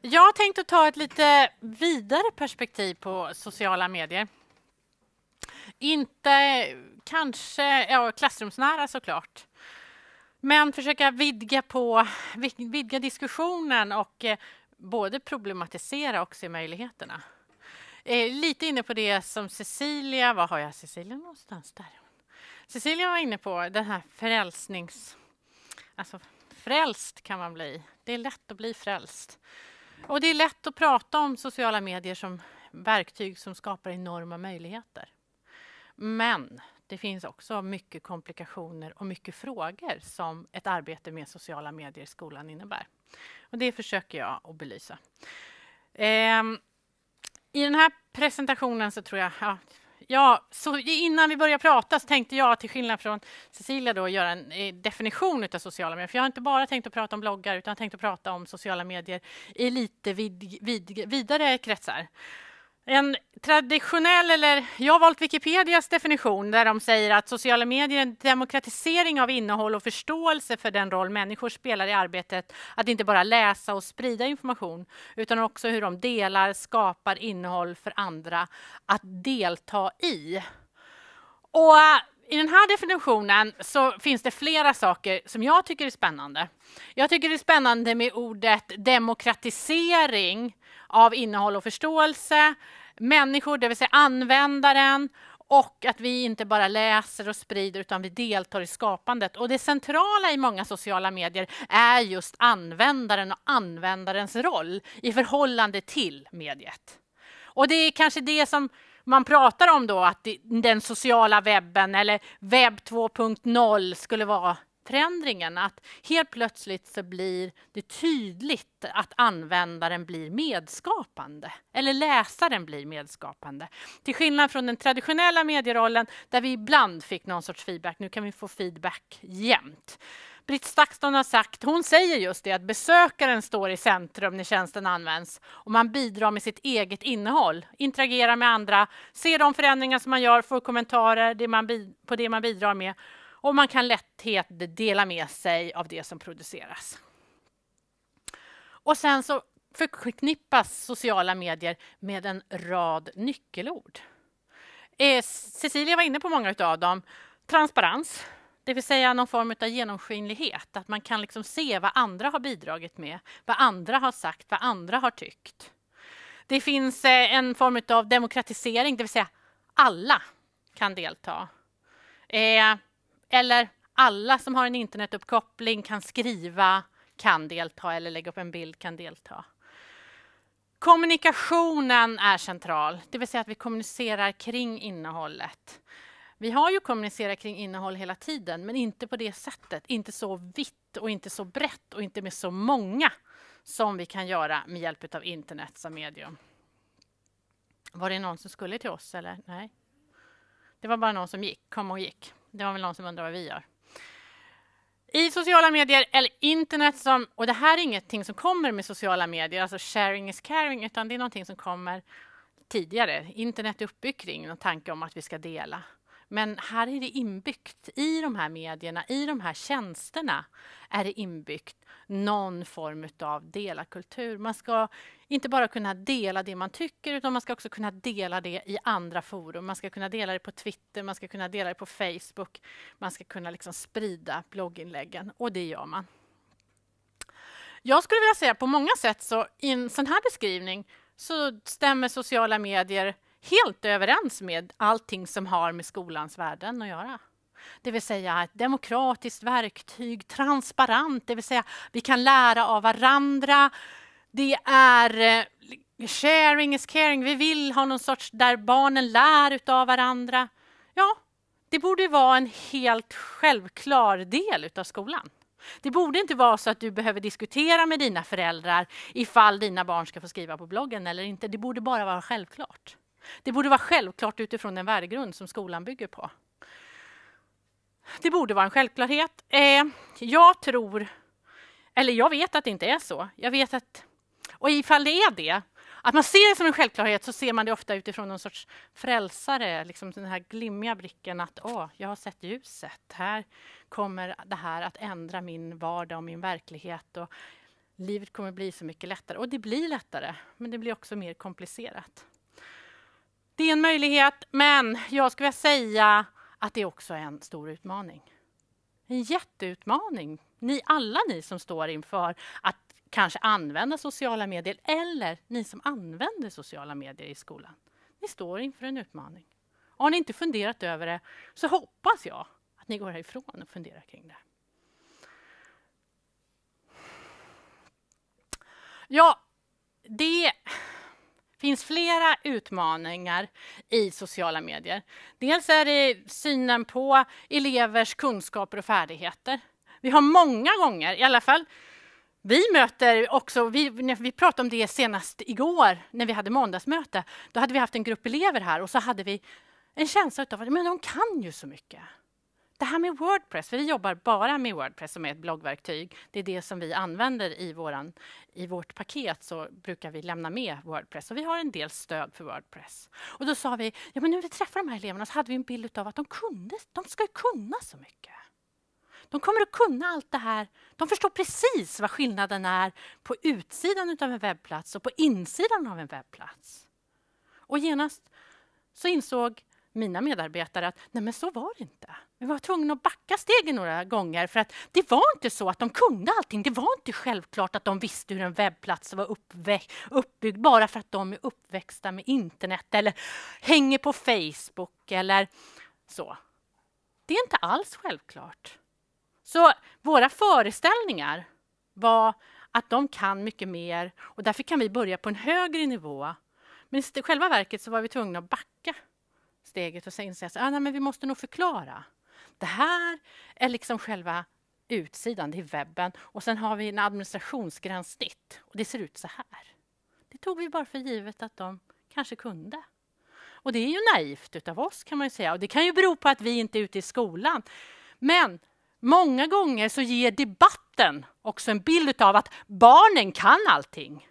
Jag tänkte ta ett lite vidare perspektiv på sociala medier. Inte kanske ja, klassrumsnära såklart. Men försöka vidga, på, vidga diskussionen och eh, både problematisera och se möjligheterna. Eh, lite inne på det som Cecilia, var har jag Cecilia någonstans? Där. Cecilia var inne på den här frälsnings... Alltså, frälst kan man bli. Det är lätt att bli frälst. Och det är lätt att prata om sociala medier som verktyg som skapar enorma möjligheter. Men det finns också mycket komplikationer och mycket frågor som ett arbete med sociala medier i skolan innebär. Och det försöker jag att belysa. Eh, I den här presentationen så tror jag, ja, Ja, så innan vi börjar prata så tänkte jag, till skillnad från Cecilia, då, göra en eh, definition av sociala medier. För Jag har inte bara tänkt att prata om bloggar, utan tänkt att prata om sociala medier i lite vid, vid, vidare kretsar en traditionell, eller jag har valt Wikipedias definition där de säger att sociala medier är en demokratisering av innehåll och förståelse för den roll människor spelar i arbetet att inte bara läsa och sprida information utan också hur de delar, skapar innehåll för andra att delta i. Och eh, i den här definitionen så finns det flera saker som jag tycker är spännande. Jag tycker det är spännande med ordet demokratisering av innehåll och förståelse, människor, det vill säga användaren och att vi inte bara läser och sprider utan vi deltar i skapandet. Och Det centrala i många sociala medier är just användaren och användarens roll i förhållande till mediet. Och Det är kanske det som man pratar om då, att den sociala webben eller webb 2.0 skulle vara förändringen. Att helt plötsligt så blir det tydligt att användaren blir medskapande. Eller läsaren blir medskapande. Till skillnad från den traditionella medierollen där vi ibland fick någon sorts feedback. Nu kan vi få feedback jämt. Britt Stakston har sagt, hon säger just det att besökaren står i centrum när tjänsten används och man bidrar med sitt eget innehåll, interagerar med andra, ser de förändringar som man gör, får kommentarer det man, på det man bidrar med och man kan lätthet dela med sig av det som produceras. Och sen så förknippas sociala medier med en rad nyckelord. Eh, Cecilia var inne på många av dem. Transparens, det vill säga någon form av genomskinlighet. Att man kan liksom se vad andra har bidragit med, vad andra har sagt, vad andra har tyckt. Det finns eh, en form av demokratisering, det vill säga alla kan delta. Eh, eller alla som har en internetuppkoppling kan skriva, kan delta eller lägga upp en bild kan delta. Kommunikationen är central, det vill säga att vi kommunicerar kring innehållet. Vi har ju kommunicerat kring innehåll hela tiden, men inte på det sättet. Inte så vitt och inte så brett och inte med så många som vi kan göra med hjälp av internet som medium. Var det någon som skulle till oss eller? Nej. Det var bara någon som gick, kom och gick. Det var väl någon som undrade vad vi gör. I sociala medier eller internet, som, och det här är ingenting som kommer med sociala medier, alltså sharing is caring, utan det är någonting som kommer tidigare. Internet är uppbyggt kring en tanke om att vi ska dela. Men här är det inbyggt i de här medierna, i de här tjänsterna är det inbyggt någon form av delakultur. Man ska inte bara kunna dela det man tycker utan man ska också kunna dela det i andra forum. Man ska kunna dela det på Twitter, man ska kunna dela det på Facebook. Man ska kunna liksom sprida blogginläggen och det gör man. Jag skulle vilja säga på många sätt så i en sån här beskrivning så stämmer sociala medier helt överens med allting som har med skolans värden att göra. Det vill säga ett demokratiskt verktyg, transparent, det vill säga vi kan lära av varandra. Det är eh, sharing is caring, vi vill ha någon sorts där barnen lär av varandra. Ja, det borde vara en helt självklar del av skolan. Det borde inte vara så att du behöver diskutera med dina föräldrar ifall dina barn ska få skriva på bloggen eller inte. Det borde bara vara självklart. Det borde vara självklart utifrån den värdegrund som skolan bygger på. Det borde vara en självklarhet. Eh, jag tror, eller jag vet att det inte är så. Jag vet att, och ifall det är det, att man ser det som en självklarhet så ser man det ofta utifrån någon sorts frälsare, liksom den här glimmiga blicken att åh, jag har sett ljuset. Här kommer det här att ändra min vardag och min verklighet. Och livet kommer bli så mycket lättare. Och det blir lättare, men det blir också mer komplicerat. Det är en möjlighet, men jag skulle vilja säga att det också är en stor utmaning. En jätteutmaning, ni, alla ni som står inför att kanske använda sociala medier eller ni som använder sociala medier i skolan. Ni står inför en utmaning. Har ni inte funderat över det så hoppas jag att ni går härifrån och funderar kring det. Ja, det finns flera utmaningar i sociala medier. Dels är det synen på elevers kunskaper och färdigheter. Vi har många gånger, i alla fall vi möter också, vi, vi pratade om det senast igår när vi hade måndagsmöte. Då hade vi haft en grupp elever här och så hade vi en känsla av att men de kan ju så mycket det här med Wordpress, för vi jobbar bara med Wordpress som är ett bloggverktyg. Det är det som vi använder i, våran, i vårt paket så brukar vi lämna med Wordpress och vi har en del stöd för Wordpress. Och då sa vi, ja men när vi träffade de här eleverna så hade vi en bild av att de kunde, de ska kunna så mycket. De kommer att kunna allt det här. De förstår precis vad skillnaden är på utsidan av en webbplats och på insidan av en webbplats. Och genast så insåg mina medarbetare att nej men så var det inte. Vi var tvungna att backa stegen några gånger för att det var inte så att de kunde allting. Det var inte självklart att de visste hur en webbplats var uppbyggd bara för att de är uppväxta med internet eller hänger på Facebook eller så. Det är inte alls självklart. Så våra föreställningar var att de kan mycket mer och därför kan vi börja på en högre nivå. Men i själva verket så var vi tvungna att backa steget och inse att ah, vi måste nog förklara. Det här är liksom själva utsidan, det är webben. Och sen har vi en administrationsgränssnitt. Och det ser ut så här. Det tog vi bara för givet att de kanske kunde. Och det är ju naivt utav oss kan man säga. Och det kan ju bero på att vi inte är ute i skolan. Men många gånger så ger debatten också en bild av att barnen kan allting.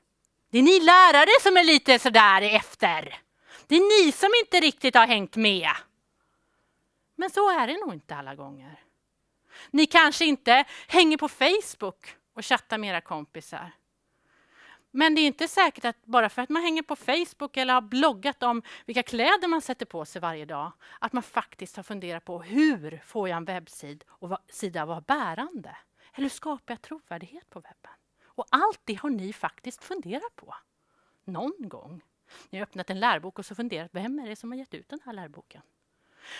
Det är ni lärare som är lite sådär efter. Det är ni som inte riktigt har hängt med. Men så är det nog inte alla gånger. Ni kanske inte hänger på Facebook och chattar med era kompisar. Men det är inte säkert att bara för att man hänger på Facebook eller har bloggat om vilka kläder man sätter på sig varje dag, att man faktiskt har funderat på hur får jag en webbsida och sida vara bärande? Eller hur skapar jag trovärdighet på webben? Och allt det har ni faktiskt funderat på. Någon gång. Ni har öppnat en lärobok och så funderat, vem är det som har gett ut den här läroboken?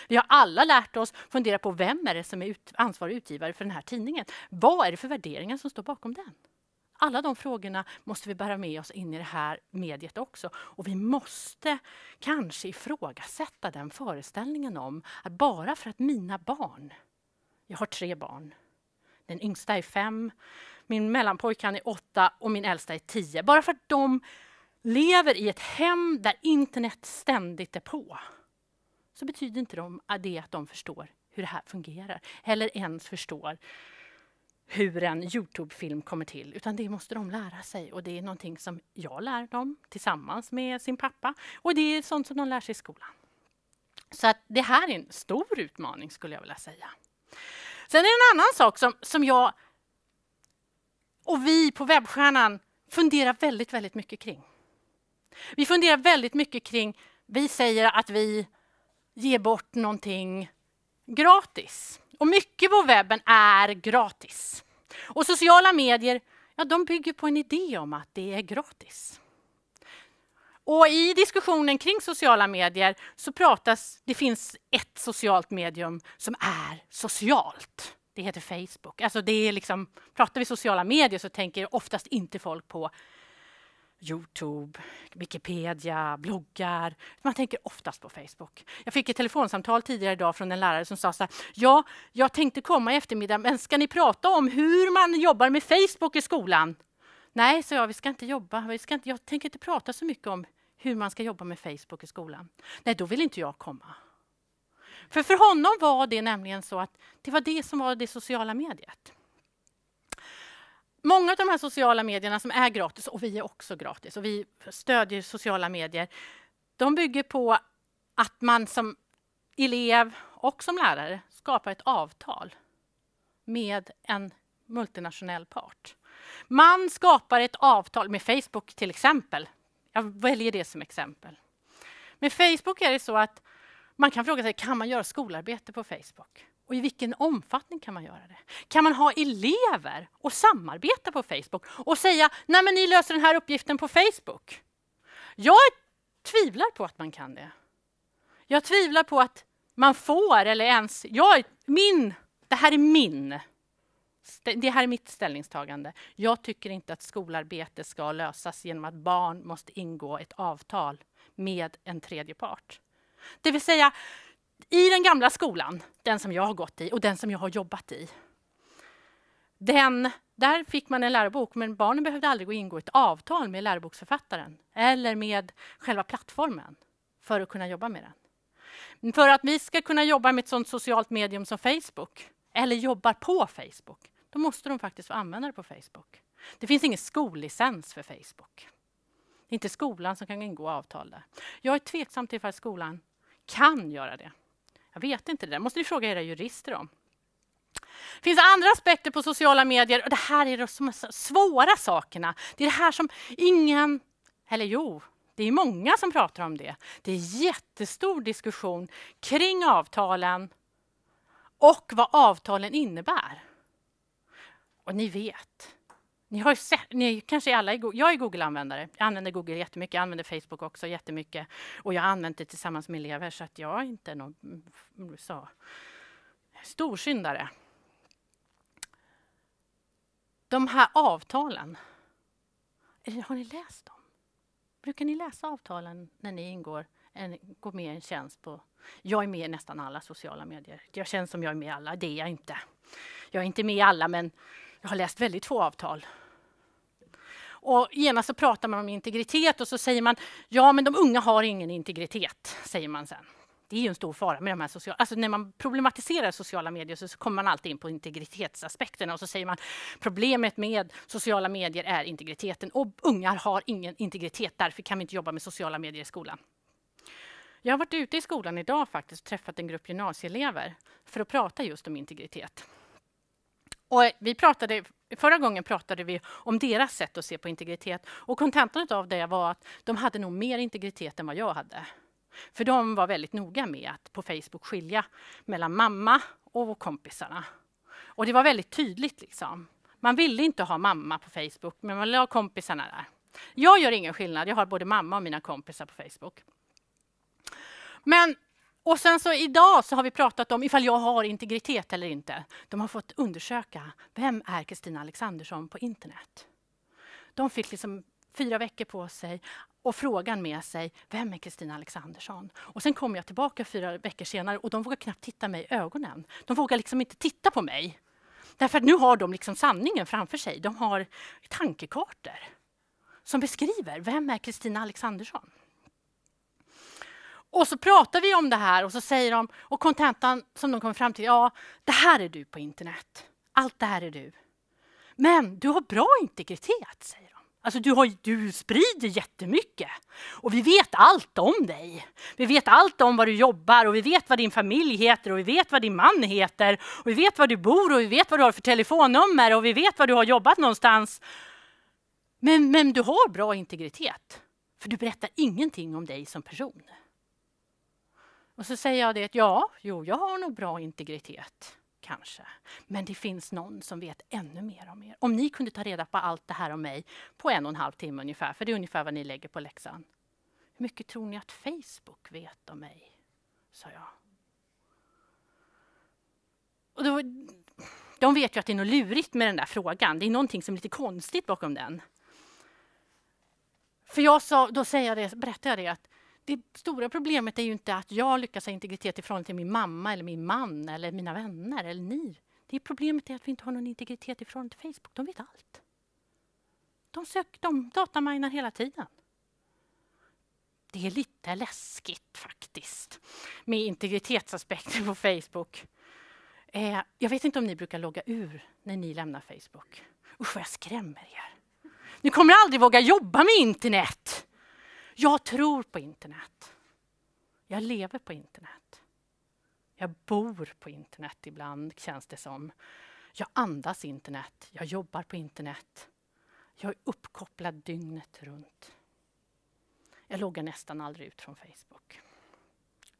Vi har alla lärt oss fundera på vem är det som är ut, ansvarig utgivare för den här tidningen. Vad är det för värderingar som står bakom den? Alla de frågorna måste vi bära med oss in i det här mediet också. Och vi måste kanske ifrågasätta den föreställningen om att bara för att mina barn, jag har tre barn, den yngsta är fem, min mellanpojke är åtta och min äldsta är tio. Bara för att de lever i ett hem där internet ständigt är på så betyder inte ah, det att de förstår hur det här fungerar. Eller ens förstår hur en Youtube-film kommer till, utan det måste de lära sig. Och det är någonting som jag lär dem tillsammans med sin pappa. Och det är sånt som de lär sig i skolan. Så att det här är en stor utmaning, skulle jag vilja säga. Sen är det en annan sak som, som jag och vi på Webbstjärnan funderar väldigt, väldigt mycket kring. Vi funderar väldigt mycket kring, vi säger att vi ge bort någonting gratis. Och mycket på webben är gratis. Och sociala medier ja, de bygger på en idé om att det är gratis. Och I diskussionen kring sociala medier så pratas det finns ett socialt medium som är socialt. Det heter Facebook. Alltså det är liksom, pratar vi sociala medier så tänker oftast inte folk på Youtube, Wikipedia, bloggar. Man tänker oftast på Facebook. Jag fick ett telefonsamtal tidigare idag från en lärare som sa så här, ja, jag tänkte komma i eftermiddag, men ska ni prata om hur man jobbar med Facebook i skolan? Nej, sa jag, vi ska inte jobba, vi ska inte, jag tänker inte prata så mycket om hur man ska jobba med Facebook i skolan. Nej, då vill inte jag komma. För för honom var det nämligen så att det var det som var det sociala mediet. Många av de här sociala medierna som är gratis, och vi är också gratis och vi stödjer sociala medier, de bygger på att man som elev och som lärare skapar ett avtal med en multinationell part. Man skapar ett avtal med Facebook till exempel. Jag väljer det som exempel. Med Facebook är det så att man kan fråga sig, kan man göra skolarbete på Facebook? Och i vilken omfattning kan man göra det? Kan man ha elever och samarbeta på Facebook och säga nej men ni löser den här uppgiften på Facebook? Jag tvivlar på att man kan det. Jag tvivlar på att man får eller ens, jag, min, det här är min. Det här är mitt ställningstagande. Jag tycker inte att skolarbete ska lösas genom att barn måste ingå ett avtal med en tredje part. Det vill säga, i den gamla skolan, den som jag har gått i och den som jag har jobbat i, den, där fick man en lärobok, men barnen behövde aldrig gå ingå ett avtal med läroboksförfattaren eller med själva plattformen för att kunna jobba med den. för att vi ska kunna jobba med ett sådant socialt medium som Facebook, eller jobbar på Facebook, då måste de faktiskt få använda det på Facebook. Det finns ingen skollicens för Facebook. Det är inte skolan som kan ingå avtal där. Jag är tveksam till ifall skolan kan göra det. Jag vet inte, det måste ni fråga era jurister om. Det finns andra aspekter på sociala medier och det här är de svåra sakerna. Det är det här som ingen, eller jo, det är många som pratar om det. Det är jättestor diskussion kring avtalen och vad avtalen innebär. Och ni vet, ni, har sett, ni kanske alla är, jag är Google-användare. Jag använder Google jättemycket, jag använder Facebook också jättemycket. Och jag har använt det tillsammans med elever så att jag är inte någon mm, så, storsyndare. De här avtalen, har ni läst dem? Brukar ni läsa avtalen när ni ingår en, går med i en tjänst på... Jag är med i nästan alla sociala medier. Jag känns som jag är med i alla, det är jag inte. Jag är inte med i alla, men jag har läst väldigt få avtal. Och genast så pratar man om integritet och så säger man ja, men de unga har ingen integritet, säger man sen. Det är ju en stor fara med de här sociala... Alltså när man problematiserar sociala medier så, så kommer man alltid in på integritetsaspekterna och så säger man problemet med sociala medier är integriteten och ungar har ingen integritet, därför kan vi inte jobba med sociala medier i skolan. Jag har varit ute i skolan idag faktiskt och träffat en grupp gymnasieelever för att prata just om integritet. Och vi pratade, förra gången pratade vi om deras sätt att se på integritet. Och kontentan av det var att de hade nog mer integritet än vad jag hade. För de var väldigt noga med att på Facebook skilja mellan mamma och kompisarna. Och det var väldigt tydligt. Liksom. Man ville inte ha mamma på Facebook, men man ville ha kompisarna där. Jag gör ingen skillnad, jag har både mamma och mina kompisar på Facebook. Men och sen så idag så har vi pratat om ifall jag har integritet eller inte. De har fått undersöka vem är Kristina Alexandersson på internet. De fick liksom fyra veckor på sig och frågan med sig, vem är Kristina Alexandersson? Och sen kom jag tillbaka fyra veckor senare och de vågar knappt titta mig i ögonen. De vågar liksom inte titta på mig. Därför att nu har de liksom sanningen framför sig. De har tankekartor som beskriver, vem är Kristina Alexandersson? Och så pratar vi om det här och så säger de, och kontentan som de kommer fram till, ja, det här är du på internet. Allt det här är du. Men du har bra integritet, säger de. Alltså du, har, du sprider jättemycket. Och vi vet allt om dig. Vi vet allt om var du jobbar och vi vet vad din familj heter och vi vet vad din man heter. Och vi vet var du bor och vi vet vad du har för telefonnummer och vi vet var du har jobbat någonstans. Men, men du har bra integritet. För du berättar ingenting om dig som person. Och så säger jag det att ja, jo, jag har nog bra integritet. Kanske. Men det finns någon som vet ännu mer om er. Om ni kunde ta reda på allt det här om mig på en och en halv timme ungefär, för det är ungefär vad ni lägger på läxan. Hur mycket tror ni att Facebook vet om mig? sa jag. Och då, de vet ju att det är något lurigt med den där frågan. Det är någonting som är lite konstigt bakom den. För jag sa, då säger jag det, berättar jag det att det stora problemet är ju inte att jag lyckas ha integritet i förhållande till min mamma eller min man eller mina vänner eller ni. Det problemet är att vi inte har någon integritet i förhållande till Facebook. De vet allt. De, sök, de dataminar hela tiden. Det är lite läskigt faktiskt med integritetsaspekter på Facebook. Eh, jag vet inte om ni brukar logga ur när ni lämnar Facebook. Usch vad jag skrämmer er. Ni kommer aldrig våga jobba med internet. Jag tror på internet. Jag lever på internet. Jag bor på internet ibland, känns det som. Jag andas internet, jag jobbar på internet. Jag är uppkopplad dygnet runt. Jag loggar nästan aldrig ut från Facebook.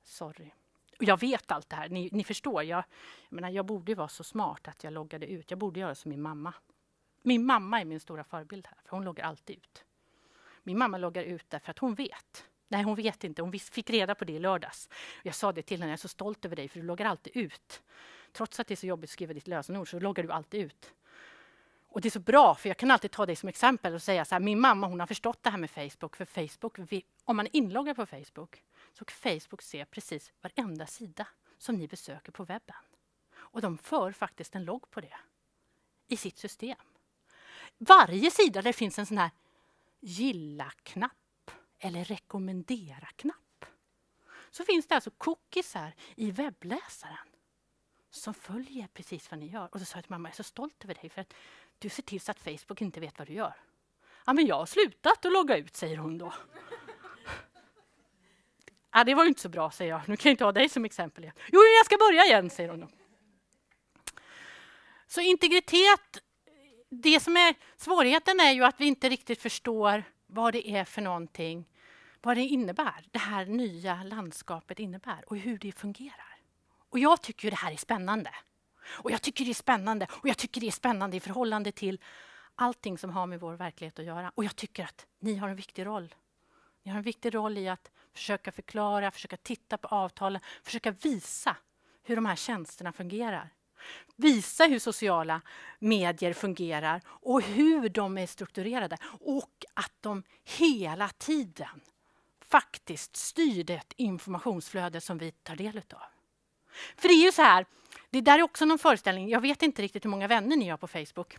Sorry. Och jag vet allt det här, ni, ni förstår. Jag, jag, menar, jag borde vara så smart att jag loggade ut. Jag borde göra som min mamma. Min mamma är min stora förebild här, för hon loggar alltid ut. Min mamma loggar ut därför att hon vet. Nej, hon vet inte. Hon fick reda på det i lördags. Jag sa det till henne, jag är så stolt över dig för du loggar alltid ut. Trots att det är så jobbigt att skriva ditt lösenord så loggar du alltid ut. Och det är så bra, för jag kan alltid ta dig som exempel och säga så här, min mamma hon har förstått det här med Facebook, för Facebook, om man är inloggad på Facebook, så kan Facebook se precis varenda sida som ni besöker på webben. Och de för faktiskt en logg på det i sitt system. Varje sida där det finns en sån här gilla-knapp eller rekommendera-knapp. Så finns det alltså cookiesar i webbläsaren som följer precis vad ni gör. Och så sa jag till mamma, jag är så stolt över dig för att du ser till så att Facebook inte vet vad du gör. Ja, men jag har slutat att logga ut, säger hon då. Ja, det var ju inte så bra, säger jag. Nu kan jag inte ha dig som exempel. igen. Jo, jag ska börja igen, säger hon. Då. Så integritet det som är svårigheten är ju att vi inte riktigt förstår vad det är för någonting, vad det innebär, det här nya landskapet innebär och hur det fungerar. Och jag tycker det här är spännande. Och jag tycker det är spännande och jag tycker det är spännande i förhållande till allting som har med vår verklighet att göra. Och jag tycker att ni har en viktig roll. Ni har en viktig roll i att försöka förklara, försöka titta på avtalen, försöka visa hur de här tjänsterna fungerar visa hur sociala medier fungerar och hur de är strukturerade och att de hela tiden faktiskt styr det informationsflöde som vi tar del av. För det är ju så här, det där är också någon föreställning, jag vet inte riktigt hur många vänner ni har på Facebook.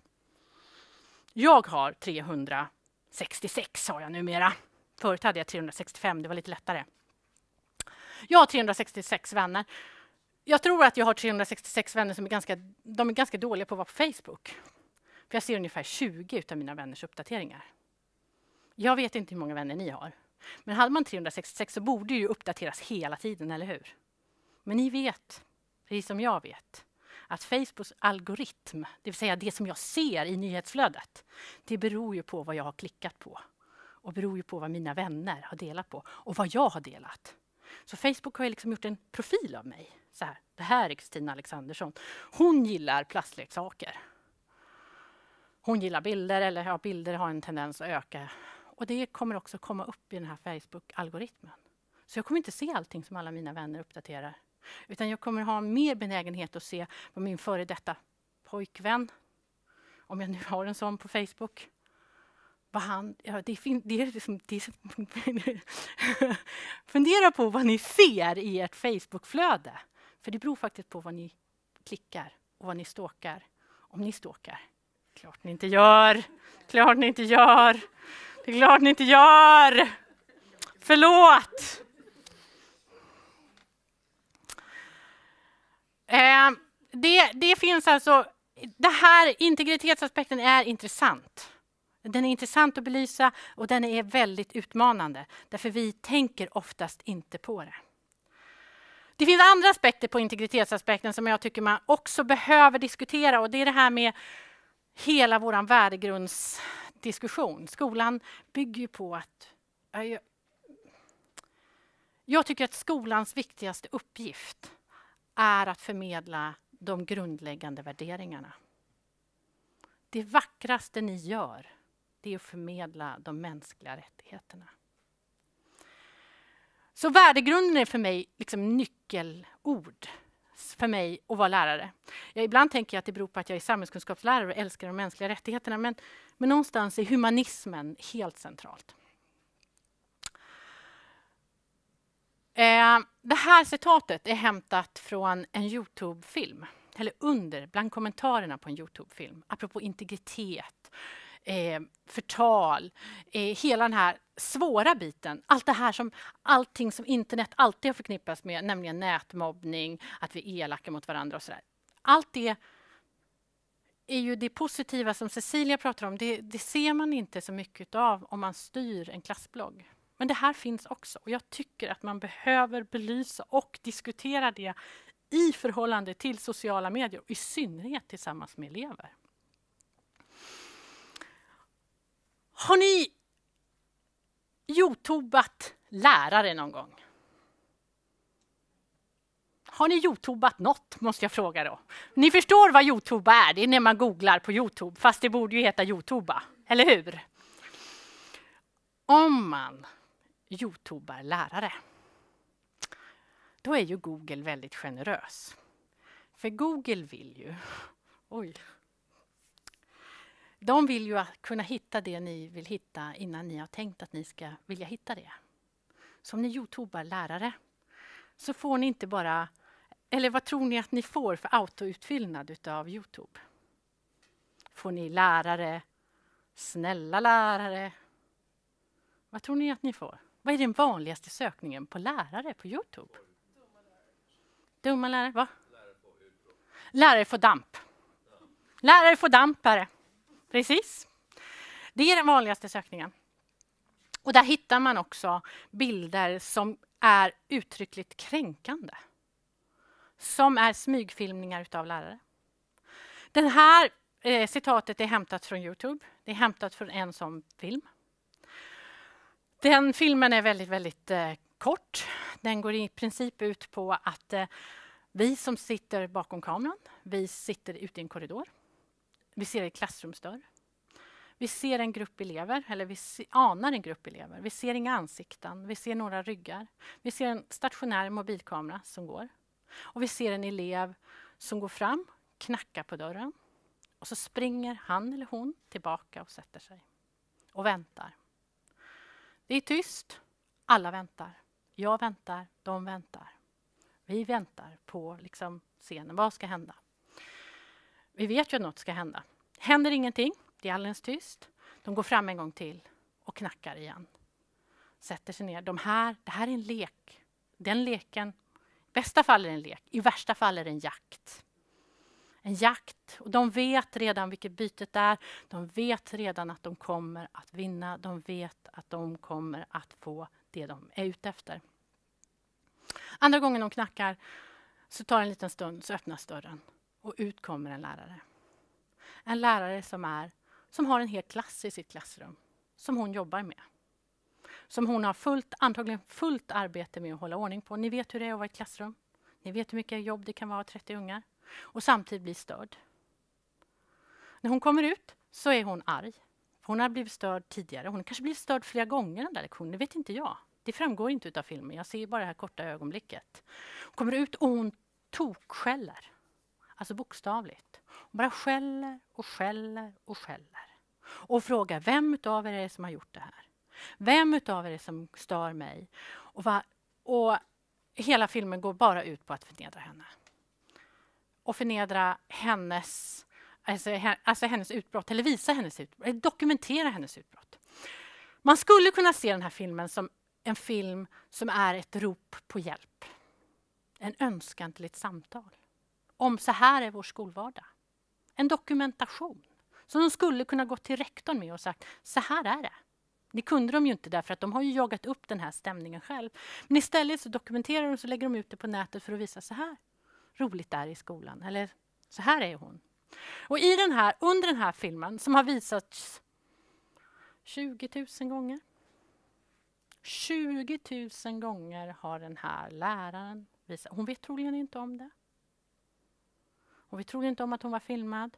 Jag har 366 har jag numera. Förut hade jag 365, det var lite lättare. Jag har 366 vänner jag tror att jag har 366 vänner som är ganska, de är ganska dåliga på att vara på Facebook. För jag ser ungefär 20 av mina vänners uppdateringar. Jag vet inte hur många vänner ni har. Men hade man 366 så borde det ju uppdateras hela tiden, eller hur? Men ni vet, precis som jag vet, att Facebooks algoritm, det vill säga det som jag ser i nyhetsflödet, det beror ju på vad jag har klickat på och beror ju på vad mina vänner har delat på och vad jag har delat. Så Facebook har liksom gjort en profil av mig så här, det här är Kristina Alexandersson. Hon gillar plastleksaker. Hon gillar bilder, eller ja, bilder har en tendens att öka. Och det kommer också komma upp i den här Facebook-algoritmen. Så jag kommer inte se allting som alla mina vänner uppdaterar. Utan jag kommer ha mer benägenhet att se vad min före detta pojkvän, om jag nu har en sån på Facebook, vad han... Ja, det, fin, det är liksom, det är, fundera på vad ni ser i ert Facebookflöde. För det beror faktiskt på vad ni klickar och vad ni ståkar. Om ni ståkar. Klart ni inte gör! Klart ni inte gör! Det är klart ni inte gör! Förlåt! Eh, det, det finns alltså... Det här integritetsaspekten är intressant. Den är intressant att belysa och den är väldigt utmanande. Därför vi tänker oftast inte på det. Det finns andra aspekter på integritetsaspekten som jag tycker man också behöver diskutera och det är det här med hela vår värdegrundsdiskussion. Skolan bygger ju på att... Jag tycker att skolans viktigaste uppgift är att förmedla de grundläggande värderingarna. Det vackraste ni gör, det är att förmedla de mänskliga rättigheterna. Så värdegrunden är för mig liksom nyckelord för mig att vara lärare. Jag, ibland tänker jag att det beror på att jag är samhällskunskapslärare och älskar de mänskliga rättigheterna, men, men någonstans är humanismen helt centralt. Eh, det här citatet är hämtat från en Youtube-film, eller under, bland kommentarerna på en Youtube-film, apropå integritet, eh, förtal, eh, hela den här svåra biten. Allt det här som allting som internet alltid har förknippats med, nämligen nätmobbning, att vi är elaka mot varandra och sådär. Allt det är ju det positiva som Cecilia pratar om. Det, det ser man inte så mycket av om man styr en klassblogg. Men det här finns också och jag tycker att man behöver belysa och diskutera det i förhållande till sociala medier, i synnerhet tillsammans med elever. Har ni youtubat lärare någon gång? Har ni youtubat något, måste jag fråga då. Ni förstår vad jotoba är, det är när man googlar på Youtube, fast det borde ju heta youtuba, eller hur? Om man youtubar lärare, då är ju Google väldigt generös. För Google vill ju... Oj de vill ju kunna hitta det ni vill hitta innan ni har tänkt att ni ska vilja hitta det. Så om ni youtubar lärare så får ni inte bara... Eller vad tror ni att ni får för autoutfyllnad av Youtube? Får ni lärare, snälla lärare? Vad tror ni att ni får? Vad är den vanligaste sökningen på lärare på Youtube? Dumma lärare. lärare, va? Lärare får, lärare får damp. är det. Precis. Det är den vanligaste sökningen. Och där hittar man också bilder som är uttryckligt kränkande. Som är smygfilmningar av lärare. Det här eh, citatet är hämtat från Youtube. Det är hämtat från en sån film. Den filmen är väldigt, väldigt eh, kort. Den går i princip ut på att eh, vi som sitter bakom kameran, vi sitter ute i en korridor. Vi ser en klassrumsdörr. Vi ser en grupp elever, eller vi anar en grupp elever. Vi ser inga ansikten, vi ser några ryggar. Vi ser en stationär mobilkamera som går. Och vi ser en elev som går fram, knackar på dörren. Och så springer han eller hon tillbaka och sätter sig. Och väntar. Det är tyst. Alla väntar. Jag väntar, de väntar. Vi väntar på liksom, scenen. Vad ska hända? vi vet ju att något ska hända. Händer ingenting, det är alldeles tyst. De går fram en gång till och knackar igen. Sätter sig ner. De här, det här är en lek. Den leken, i bästa fall är det en lek, i värsta fall är det en jakt. En jakt, och de vet redan vilket bytet är. De vet redan att de kommer att vinna. De vet att de kommer att få det de är ute efter. Andra gången de knackar så tar det en liten stund, så öppnas dörren. Och ut kommer en lärare. En lärare som, är, som har en hel klass i sitt klassrum, som hon jobbar med. Som hon har fullt, antagligen fullt arbete med att hålla ordning på. Ni vet hur det är att vara i ett klassrum. Ni vet hur mycket jobb det kan vara att 30 ungar. Och samtidigt bli störd. När hon kommer ut så är hon arg. Hon har blivit störd tidigare. Hon kanske blivit störd flera gånger den där lektionen, det vet inte jag. Det framgår inte av filmen, jag ser bara det här korta ögonblicket. Hon kommer ut och hon tokskäller. Alltså bokstavligt. Hon bara skäller och skäller och skäller. Och frågar vem av er är det som har gjort det här? Vem av er är det som stör mig? Och, va, och hela filmen går bara ut på att förnedra henne. Och förnedra hennes, alltså, alltså hennes utbrott, eller visa hennes utbrott, eller dokumentera hennes utbrott. Man skulle kunna se den här filmen som en film som är ett rop på hjälp. En önskan till ett samtal om så här är vår skolvardag. En dokumentation som de skulle kunna gå till rektorn med och sagt så här är det. Det kunde de ju inte därför att de har ju jagat upp den här stämningen själv. Men istället så dokumenterar de och lägger de ut det på nätet för att visa så här roligt det är i skolan. Eller så här är hon. Och i den här, under den här filmen som har visats 20 000 gånger. 20 000 gånger har den här läraren visat. Hon vet troligen inte om det. Och vi trodde inte om att hon var filmad.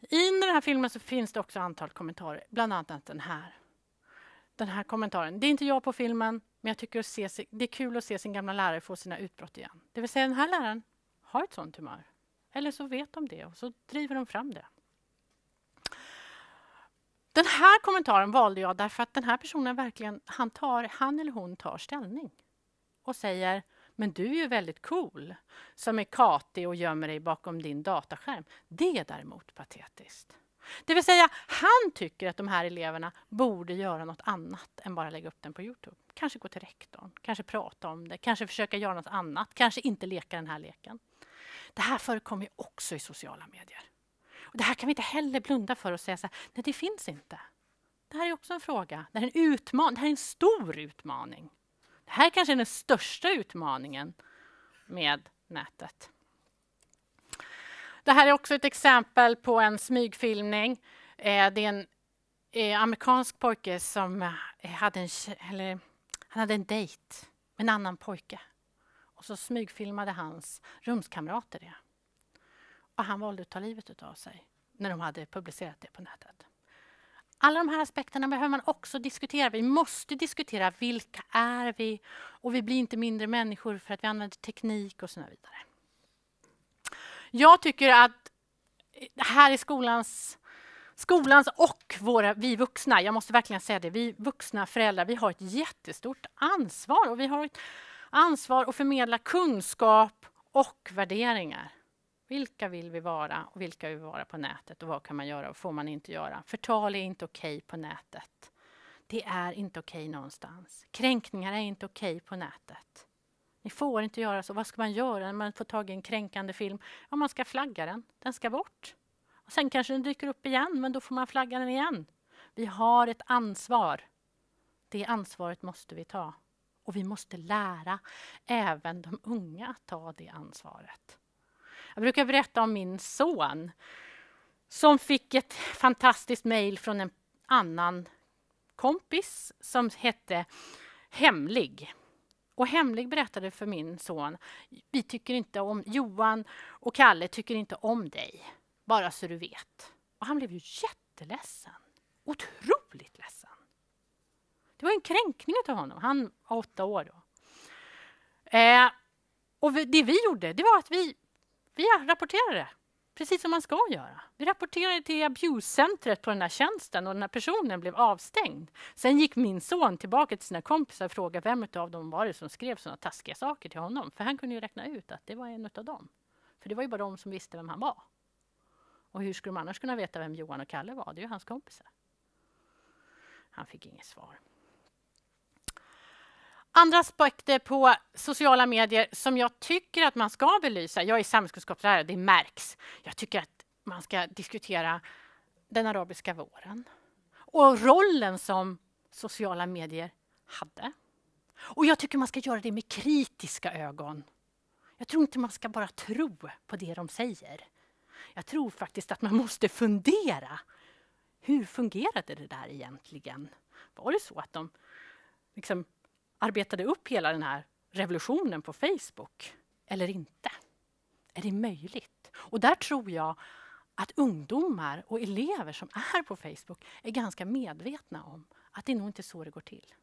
I den här filmen så finns det också antal kommentarer, bland annat den här. Den här kommentaren. Det är inte jag på filmen, men jag tycker att se, det är kul att se sin gamla lärare få sina utbrott igen. Det vill säga, den här läraren har ett sånt tumör. Eller så vet de det och så driver de fram det. Den här kommentaren valde jag därför att den här personen verkligen, han, tar, han eller hon tar ställning och säger men du är ju väldigt cool som är katig och gömmer dig bakom din dataskärm. Det är däremot patetiskt. Det vill säga, han tycker att de här eleverna borde göra något annat än bara lägga upp den på Youtube. Kanske gå till rektorn, kanske prata om det, kanske försöka göra något annat, kanske inte leka den här leken. Det här förekommer också i sociala medier. Och det här kan vi inte heller blunda för och säga så här, nej det finns inte. Det här är också en fråga, det här är en utmaning, det här är en stor utmaning. Det här kanske är den största utmaningen med nätet. Det här är också ett exempel på en smygfilmning. Eh, det är en eh, amerikansk pojke som eh, hade en, eller, han hade en dejt med en annan pojke. Och så smygfilmade hans rumskamrater det. Och han valde att ta livet av sig när de hade publicerat det på nätet. Alla de här aspekterna behöver man också diskutera. Vi måste diskutera vilka är vi och vi blir inte mindre människor för att vi använder teknik och så vidare. Jag tycker att här är skolans, skolans och våra, vi vuxna, jag måste verkligen säga det, vi vuxna föräldrar, vi har ett jättestort ansvar och vi har ett ansvar att förmedla kunskap och värderingar. Vilka vill vi vara och vilka vill vi vara på nätet och vad kan man göra och får man inte göra? Förtal är inte okej okay på nätet. Det är inte okej okay någonstans. Kränkningar är inte okej okay på nätet. Ni får inte göra så. Vad ska man göra när man får tag i en kränkande film? Ja, man ska flagga den. Den ska bort. Och sen kanske den dyker upp igen, men då får man flagga den igen. Vi har ett ansvar. Det ansvaret måste vi ta. Och vi måste lära även de unga att ta det ansvaret. Jag brukar berätta om min son som fick ett fantastiskt mejl från en annan kompis som hette Hemlig. Och Hemlig berättade för min son, vi tycker inte om, Johan och Kalle tycker inte om dig, bara så du vet. Och han blev ju jätteledsen, otroligt ledsen. Det var en kränkning av honom, han var åtta år då. Eh, och vi, det vi gjorde, det var att vi vi rapporterar det, precis som man ska göra. Vi rapporterade till abusecentret på den här tjänsten och den här personen blev avstängd. Sen gick min son tillbaka till sina kompisar och frågade vem av dem var det som skrev sådana taskiga saker till honom. För han kunde ju räkna ut att det var en av dem. För det var ju bara de som visste vem han var. Och hur skulle de annars kunna veta vem Johan och Kalle var? Det är ju hans kompisar. Han fick inget svar. Andra aspekter på sociala medier som jag tycker att man ska belysa, jag är samhällskunskapslärare, det märks. Jag tycker att man ska diskutera den arabiska våren och rollen som sociala medier hade. Och jag tycker man ska göra det med kritiska ögon. Jag tror inte man ska bara tro på det de säger. Jag tror faktiskt att man måste fundera. Hur fungerade det där egentligen? Var det så att de liksom arbetade upp hela den här revolutionen på Facebook eller inte? Är det möjligt? Och där tror jag att ungdomar och elever som är på Facebook är ganska medvetna om att det nog inte är så det går till.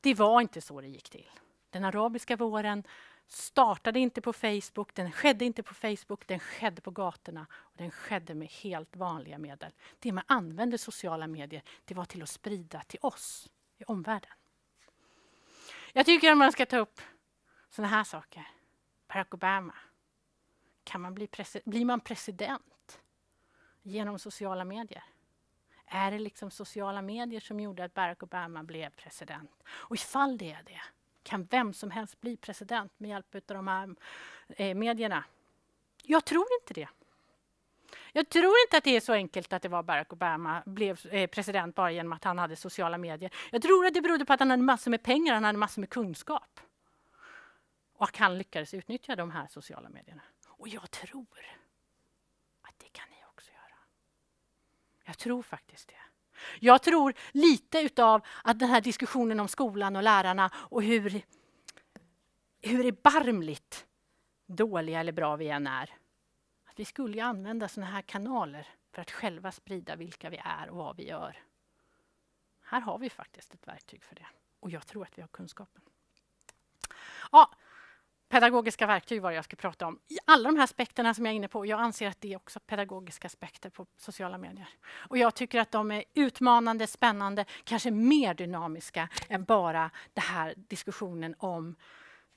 Det var inte så det gick till. Den arabiska våren startade inte på Facebook, den skedde inte på Facebook, den skedde på gatorna och den skedde med helt vanliga medel. Det man använde sociala medier, det var till att sprida till oss i omvärlden. Jag tycker att man ska ta upp sådana här saker. Barack Obama. Kan man bli blir man president genom sociala medier? Är det liksom sociala medier som gjorde att Barack Obama blev president? Och ifall det är det, kan vem som helst bli president med hjälp av de här eh, medierna? Jag tror inte det. Jag tror inte att det är så enkelt att det var Barack Obama blev eh, president bara genom att han hade sociala medier. Jag tror att det berodde på att han hade massor med pengar, han hade massor med kunskap. Och att han lyckades utnyttja de här sociala medierna. Och jag tror att det kan ni också göra. Jag tror faktiskt det. Jag tror lite utav att den här diskussionen om skolan och lärarna och hur, hur erbarmligt dåliga eller bra vi än är, vi skulle ju använda sådana här kanaler för att själva sprida vilka vi är och vad vi gör. Här har vi faktiskt ett verktyg för det och jag tror att vi har kunskapen. Ja, pedagogiska verktyg var det jag skulle prata om. I alla de här aspekterna som jag är inne på, jag anser att det är också pedagogiska aspekter på sociala medier. Och jag tycker att de är utmanande, spännande, kanske mer dynamiska än bara den här diskussionen om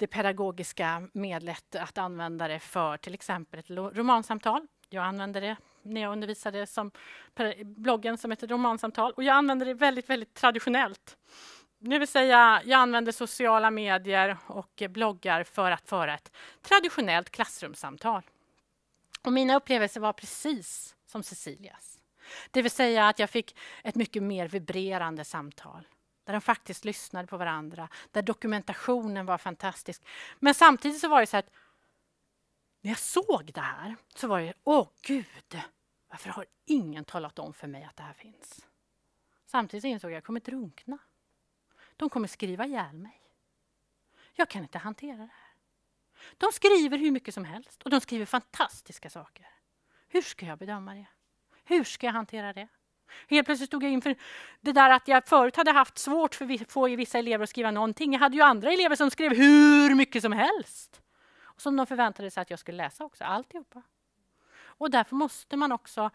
det pedagogiska medlet att använda det för till exempel ett romansamtal. Jag använde det när jag undervisade som bloggen som ett romansamtal och jag använde det väldigt, väldigt traditionellt. Det vill säga, jag använder sociala medier och bloggar för att föra ett traditionellt klassrumssamtal. Och mina upplevelser var precis som Cecilias. Det vill säga att jag fick ett mycket mer vibrerande samtal där de faktiskt lyssnade på varandra, där dokumentationen var fantastisk. Men samtidigt så var det så här att när jag såg det här så var det, åh gud, varför har ingen talat om för mig att det här finns? Samtidigt insåg jag, att jag kommer drunkna. De kommer skriva ihjäl mig. Jag kan inte hantera det här. De skriver hur mycket som helst och de skriver fantastiska saker. Hur ska jag bedöma det? Hur ska jag hantera det? Helt plötsligt stod jag inför det där att jag förut hade haft svårt för att få vissa elever att skriva någonting. Jag hade ju andra elever som skrev hur mycket som helst. Och som de förväntade sig att jag skulle läsa också, alltihopa. Och därför måste man också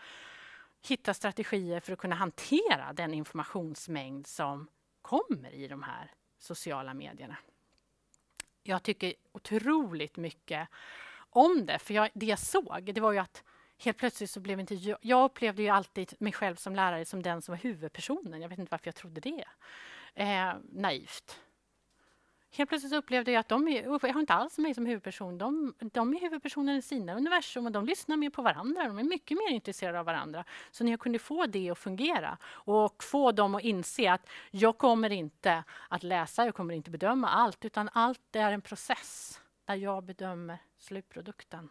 hitta strategier för att kunna hantera den informationsmängd som kommer i de här sociala medierna. Jag tycker otroligt mycket om det, för jag, det jag såg det var ju att helt plötsligt så blev inte jag... Jag upplevde ju alltid mig själv som lärare som den som var huvudpersonen. Jag vet inte varför jag trodde det. Eh, naivt. Helt plötsligt upplevde jag att de är, jag har inte alls mig som huvudperson. De, de är huvudpersoner i sina universum och de lyssnar mer på varandra. De är mycket mer intresserade av varandra. Så när jag kunde få det att fungera och få dem att inse att jag kommer inte att läsa, jag kommer inte bedöma allt, utan allt är en process där jag bedömer slutprodukten.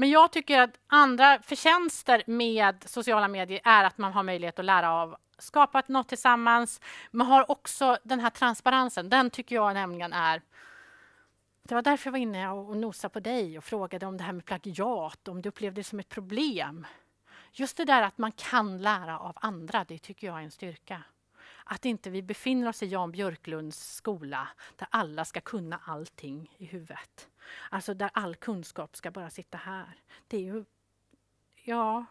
Men jag tycker att andra förtjänster med sociala medier är att man har möjlighet att lära av skapat något tillsammans. Man har också den här transparensen. Den tycker jag nämligen är... Det var därför jag var inne och nosade på dig och frågade om det här med plagiat, om du upplevde det som ett problem. Just det där att man kan lära av andra, det tycker jag är en styrka. Att inte vi befinner oss i Jan Björklunds skola där alla ska kunna allting i huvudet. Alltså där all kunskap ska bara sitta här. Det är ju... Ja...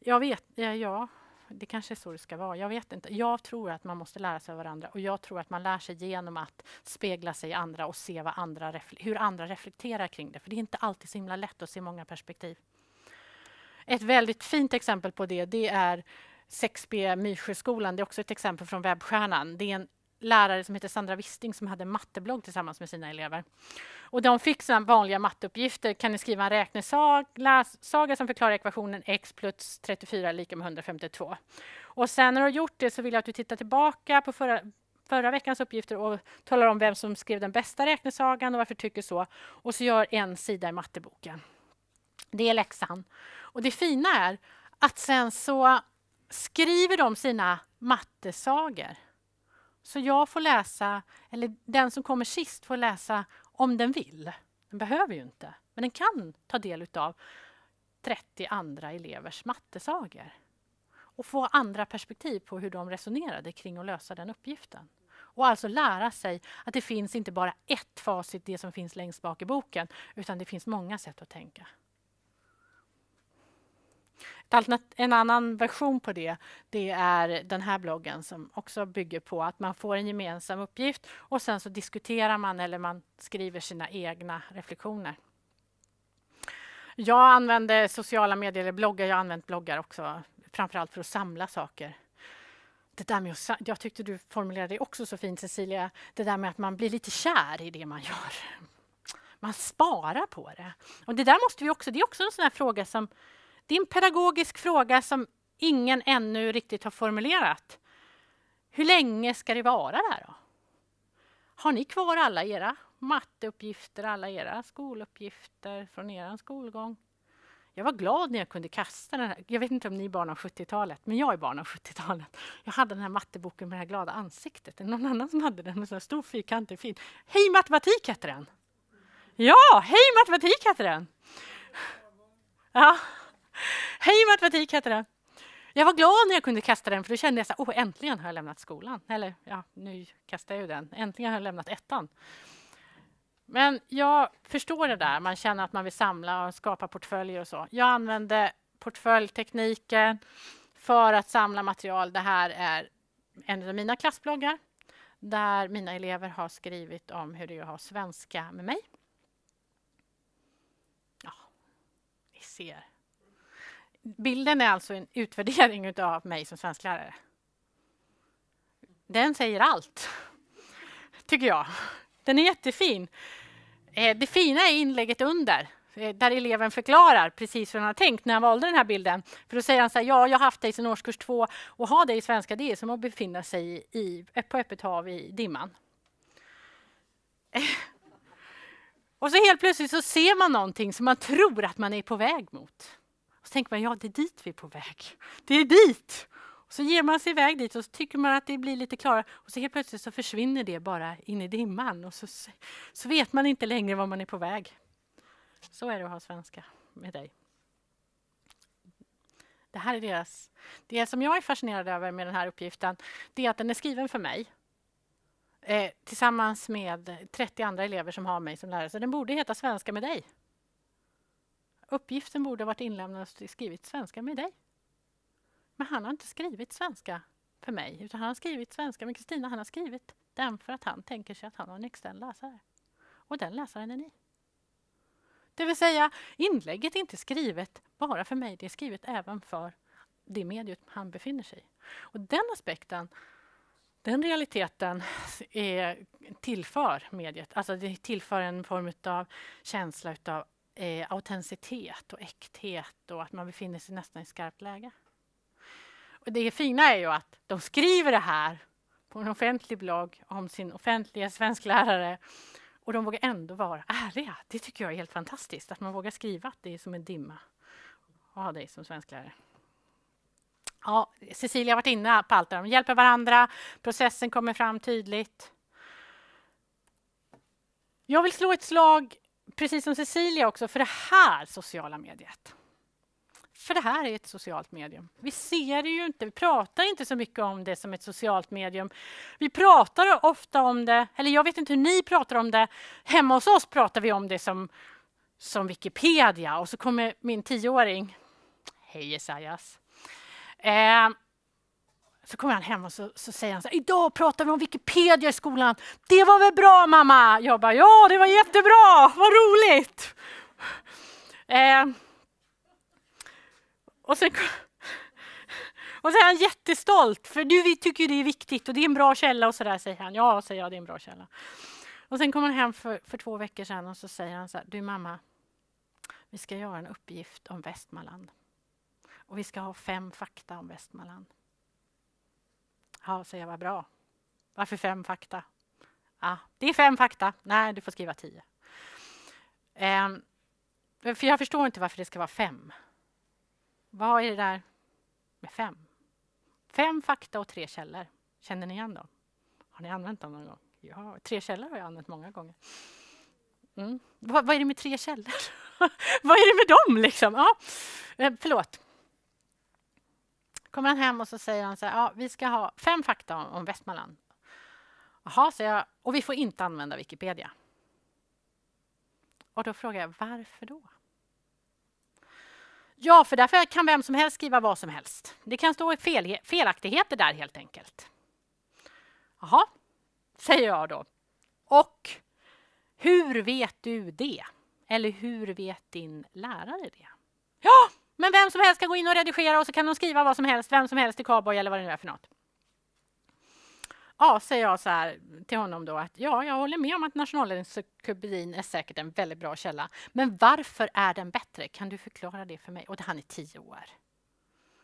Jag vet... Ja, ja det kanske är så det ska vara. Jag vet inte. Jag tror att man måste lära sig av varandra och jag tror att man lär sig genom att spegla sig i andra och se vad andra hur andra reflekterar kring det. För det är inte alltid så himla lätt att se många perspektiv. Ett väldigt fint exempel på det, det är 6B Mysjöskolan, det är också ett exempel från webbstjärnan. Det är en lärare som heter Sandra Wisting som hade en matteblogg tillsammans med sina elever. Och de fick sedan vanliga matteuppgifter. Kan ni skriva en räknesaga som förklarar ekvationen x plus 34 lika med 152? Och sen när du har gjort det så vill jag att du tittar tillbaka på förra, förra veckans uppgifter och talar om vem som skrev den bästa räknesagan och varför tycker så. Och så gör en sida i matteboken. Det är läxan. Och det fina är att sen så skriver de sina mattesagor. Så jag får läsa, eller den som kommer sist får läsa om den vill. Den behöver ju inte, men den kan ta del av 30 andra elevers mattesagor och få andra perspektiv på hur de resonerade kring att lösa den uppgiften. Och alltså lära sig att det finns inte bara ett facit, det som finns längst bak i boken, utan det finns många sätt att tänka en annan version på det, det är den här bloggen som också bygger på att man får en gemensam uppgift och sen så diskuterar man eller man skriver sina egna reflektioner. Jag använder sociala medier eller bloggar, jag har använt bloggar också framförallt för att samla saker. Det där med att, jag tyckte du formulerade det också så fint Cecilia, det där med att man blir lite kär i det man gör. Man sparar på det. Och det där måste vi också, det är också en sån fråga som det är en pedagogisk fråga som ingen ännu riktigt har formulerat. Hur länge ska det vara där då? Har ni kvar alla era matteuppgifter, alla era skoluppgifter från er skolgång? Jag var glad när jag kunde kasta den här. Jag vet inte om ni är barn av 70-talet, men jag är barn av 70-talet. Jag hade den här matteboken med det här glada ansiktet. Det är någon annan som hade den med en stor fyrkantig fin. Hej matematik hette den! Ja, Hej matematik hette den! Ja. Hej matematik heter det. Jag var glad när jag kunde kasta den, för då kände jag så oh, äntligen har jag lämnat skolan. Eller ja, nu kastar jag ju den. Äntligen har jag lämnat ettan. Men jag förstår det där, man känner att man vill samla och skapa portföljer och så. Jag använde portföljtekniken för att samla material. Det här är en av mina klassbloggar där mina elever har skrivit om hur det är att ha svenska med mig. Ja, ni ser bilden är alltså en utvärdering av mig som svensklärare. Den säger allt, tycker jag. Den är jättefin. Eh, det fina är inlägget under, eh, där eleven förklarar precis hur han har tänkt när han valde den här bilden. För Då säger han så här, ja, jag har haft dig sedan årskurs två och ha dig i svenska, det är som att befinna sig i, eh, på öppet hav i dimman. Och så helt plötsligt så ser man någonting som man tror att man är på väg mot så tänker man ja, det är dit vi är på väg. Det är dit! Och så ger man sig iväg dit och så tycker man att det blir lite klarare och så helt plötsligt så försvinner det bara in i dimman och så, så vet man inte längre var man är på väg. Så är det att ha svenska med dig. Det här är deras... Det som jag är fascinerad över med den här uppgiften det är att den är skriven för mig eh, tillsammans med 30 andra elever som har mig som lärare. Så den borde heta Svenska med dig. Uppgiften borde ha varit inlämnad och skrivit svenska med dig. Men han har inte skrivit svenska för mig, utan han har skrivit svenska med Kristina. Han har skrivit den för att han tänker sig att han har en extern läsare. Och den läsaren är ni. Det vill säga, inlägget är inte skrivet bara för mig, det är skrivet även för det mediet han befinner sig i. Och den aspekten, den realiteten är, tillför mediet, alltså det tillför en form av känsla av eh, autenticitet och äkthet och att man befinner sig nästan i skarpt läge. Och det fina är ju att de skriver det här på en offentlig blogg om sin offentliga svensklärare och de vågar ändå vara ärliga. Det tycker jag är helt fantastiskt, att man vågar skriva att det är som en dimma att ha dig som svensklärare. Ja, Cecilia har varit inne på allt det De hjälper varandra, processen kommer fram tydligt. Jag vill slå ett slag precis som Cecilia också, för det här sociala mediet. För det här är ett socialt medium. Vi ser det ju inte, vi pratar inte så mycket om det som ett socialt medium. Vi pratar ofta om det, eller jag vet inte hur ni pratar om det. Hemma hos oss pratar vi om det som, som Wikipedia och så kommer min tioåring. Hej Esaias. Eh, så kommer han hem och så, så säger han så här, idag pratar vi om Wikipedia i skolan. Det var väl bra mamma? Jag bara, ja det var jättebra, vad roligt! Eh, och sen och så är han jättestolt, för du vi tycker det är viktigt och det är en bra källa och så där säger han. Ja, säger jag, det är en bra källa. Och sen kommer han hem för, för två veckor sedan och så säger han så här, du mamma, vi ska göra en uppgift om Västmanland. Och vi ska ha fem fakta om Västmanland. Ja, säger jag, vad bra. Varför fem fakta? Ah, det är fem fakta. Nej, du får skriva tio. Um, för jag förstår inte varför det ska vara fem. Vad är det där med fem? Fem fakta och tre källor. Känner ni igen dem? Har ni använt dem någon gång? Ja, tre källor har jag använt många gånger. Mm. Vad, vad, är det med tre källor? vad är det med dem liksom? Ja. Ehm, förlåt kommer han hem och så säger han så här, ja, vi ska ha fem fakta om, om Västmanland. Jaha, så jag, och vi får inte använda Wikipedia. Och då frågar jag, varför då? Ja, för därför kan vem som helst skriva vad som helst. Det kan stå fel, felaktigheter där helt enkelt. Jaha, säger jag då. Och hur vet du det? Eller hur vet din lärare det? Ja, men vem som helst kan gå in och redigera och så kan de skriva vad som helst, vem som helst i cowboy eller vad det nu är för något. Ja, säger jag så här till honom då att ja, jag håller med om att nationalencyklopedin är säkert en väldigt bra källa. Men varför är den bättre? Kan du förklara det för mig? Och han är tio år.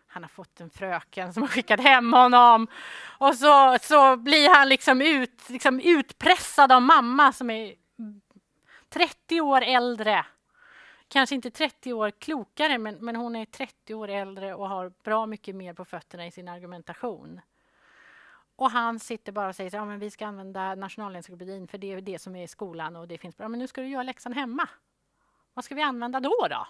Han har fått en fröken som har skickat hem honom och så, så blir han liksom, ut, liksom utpressad av mamma som är 30 år äldre kanske inte 30 år klokare, men, men hon är 30 år äldre och har bra mycket mer på fötterna i sin argumentation. Och han sitter bara och säger att ja, vi ska använda Nationalencyklopedin för det är det som är i skolan och det finns bra. Men nu ska du göra läxan hemma. Vad ska vi använda då? då?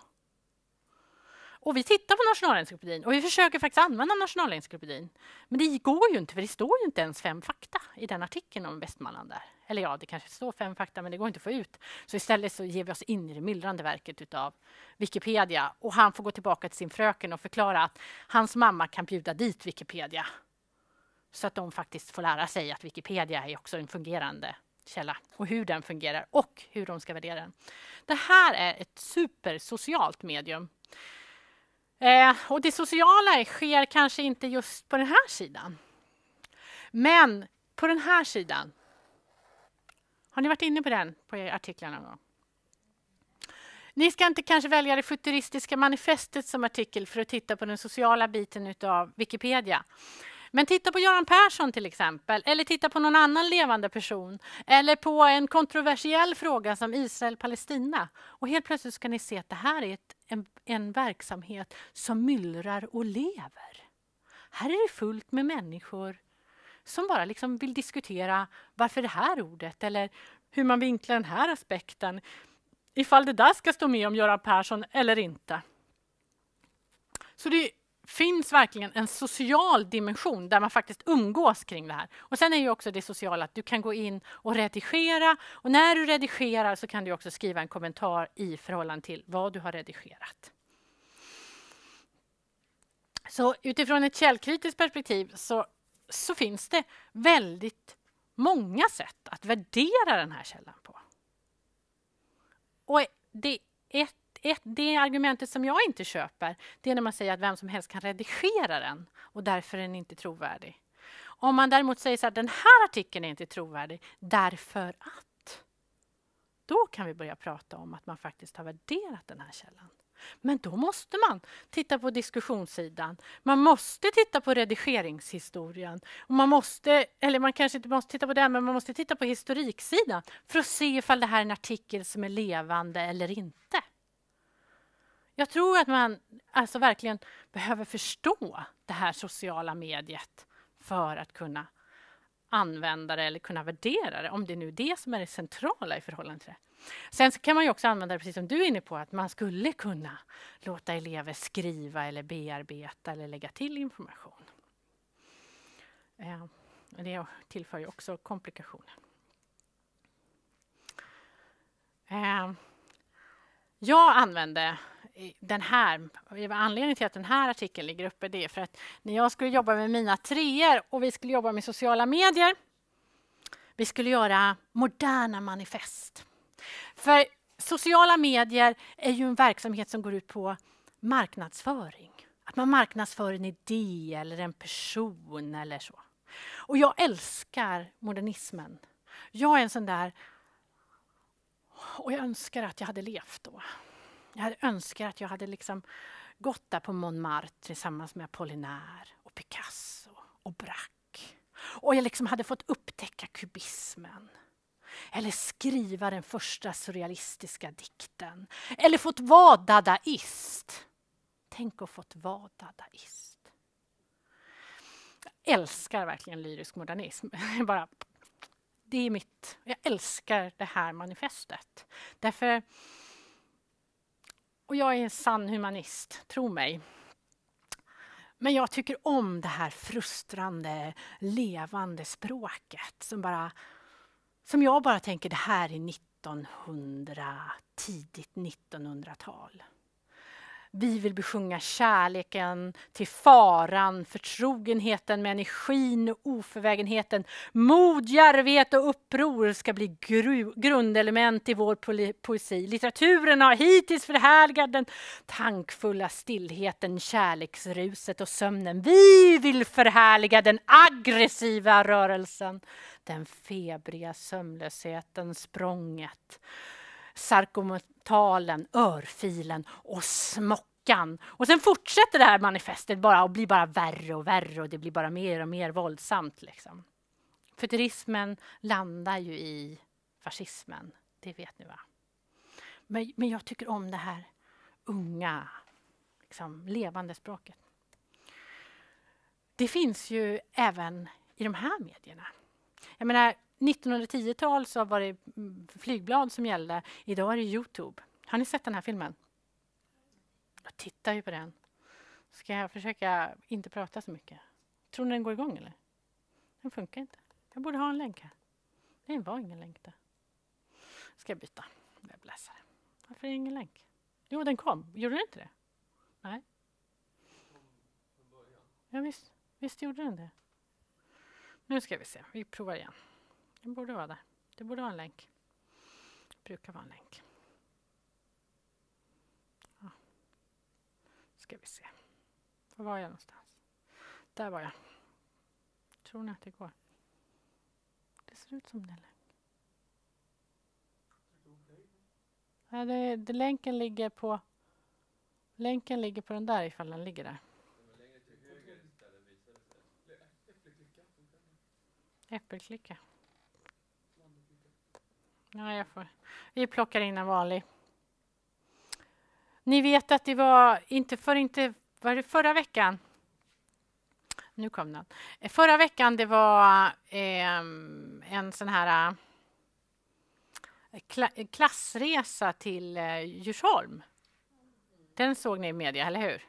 Och vi tittar på Nationalencyklopedin och vi försöker faktiskt använda Nationalencyklopedin. Men det går ju inte, för det står ju inte ens fem fakta i den artikeln om Västmanland där. Eller ja, det kanske står fem fakta, men det går inte att få ut. Så istället så ger vi oss in i det myllrande verket utav Wikipedia. Och han får gå tillbaka till sin fröken och förklara att hans mamma kan bjuda dit Wikipedia. Så att de faktiskt får lära sig att Wikipedia är också en fungerande källa och hur den fungerar och hur de ska värdera den. Det här är ett supersocialt medium. Eh, och det sociala sker kanske inte just på den här sidan. Men på den här sidan har ni varit inne på den på er någon gång? Ni ska inte kanske välja det futuristiska manifestet som artikel för att titta på den sociala biten av Wikipedia. Men titta på Göran Persson till exempel, eller titta på någon annan levande person eller på en kontroversiell fråga som Israel-Palestina. Och helt plötsligt ska ni se att det här är ett, en, en verksamhet som myllrar och lever. Här är det fullt med människor som bara liksom vill diskutera varför det här ordet eller hur man vinklar den här aspekten. Ifall det där ska stå med om Göran Persson eller inte. Så det finns verkligen en social dimension där man faktiskt umgås kring det här. Och Sen är ju också det sociala att du kan gå in och redigera och när du redigerar så kan du också skriva en kommentar i förhållande till vad du har redigerat. Så utifrån ett källkritiskt perspektiv så så finns det väldigt många sätt att värdera den här källan på. Och det, ett, ett, det argumentet som jag inte köper det är när man säger att vem som helst kan redigera den och därför är den inte trovärdig. Om man däremot säger så här, den här artikeln är inte trovärdig därför att. Då kan vi börja prata om att man faktiskt har värderat den här källan. Men då måste man titta på diskussionssidan. Man måste titta på redigeringshistorien. Och man måste, eller man kanske inte måste titta på den, men man måste titta på historiksidan för att se ifall det här är en artikel som är levande eller inte. Jag tror att man alltså verkligen behöver förstå det här sociala mediet för att kunna använda det eller kunna värdera det, om det nu är det som är det centrala i förhållande till det. Sen kan man också använda det, precis som du är inne på, att man skulle kunna låta elever skriva eller bearbeta eller lägga till information. Eh, det tillför ju också komplikationer. Eh, jag använde den här, anledningen till att den här artikeln ligger uppe, det är för att när jag skulle jobba med mina treor och vi skulle jobba med sociala medier, vi skulle göra moderna manifest. För sociala medier är ju en verksamhet som går ut på marknadsföring. Att man marknadsför en idé eller en person eller så. Och jag älskar modernismen. Jag är en sån där... Och jag önskar att jag hade levt då. Jag hade önskar att jag hade liksom gått där på Montmartre tillsammans med Apollinaire och Picasso och Braque. Och jag liksom hade fått upptäcka kubismen eller skriva den första surrealistiska dikten eller fått vara dadaist. Tänk att fått vara dadaist. Jag älskar verkligen lyrisk modernism. Bara, det är mitt, jag älskar det här manifestet. Därför, och jag är en sann humanist, tro mig. Men jag tycker om det här frustrande, levande språket som bara som jag bara tänker, det här är 1900, tidigt 1900-tal. Vi vill besjunga kärleken till faran, förtrogenheten med energin och oförvägenheten. Mod, djärvhet och uppror ska bli grundelement i vår po poesi. Litteraturen har hittills förhärligat den tankfulla stillheten, kärleksruset och sömnen. Vi vill förhärliga den aggressiva rörelsen den febriga sömnlösheten, språnget, sarkomotalen, örfilen och smockan. och sen fortsätter det här manifestet bara och blir bara värre och värre och det blir bara mer och mer våldsamt. Liksom. Futurismen landar ju i fascismen, det vet ni va? Men, men jag tycker om det här unga, liksom, levande språket. Det finns ju även i de här medierna. Jag menar, 1910-tal så var det mm, flygblad som gällde. Idag är det Youtube. Har ni sett den här filmen? Jag tittar ju på den. Ska jag försöka inte prata så mycket? Tror ni den går igång eller? Den funkar inte. Jag borde ha en länk här. Det var ingen länk där. Ska jag byta webbläsare? Varför är det ingen länk? Jo, den kom. Gjorde den inte det? Nej. Ja, visst, visst gjorde den det. Nu ska vi se, vi provar igen. Det borde vara där. Det borde vara en länk. Det brukar vara en länk. Ja. Ska vi se. Var var jag någonstans? Där var jag. Tror ni att det går? Det ser ut som en länk. det, det, länken ligger på Länken ligger på den där ifall den ligger där. Äppelklicka. Ja, jag får. Vi plockar in en vanlig. Ni vet att det var inte för inte, var det förra veckan? Nu kom den. Eh, förra veckan det var eh, en sån här eh, kla eh, klassresa till eh, Djursholm. Den såg ni i media, eller hur?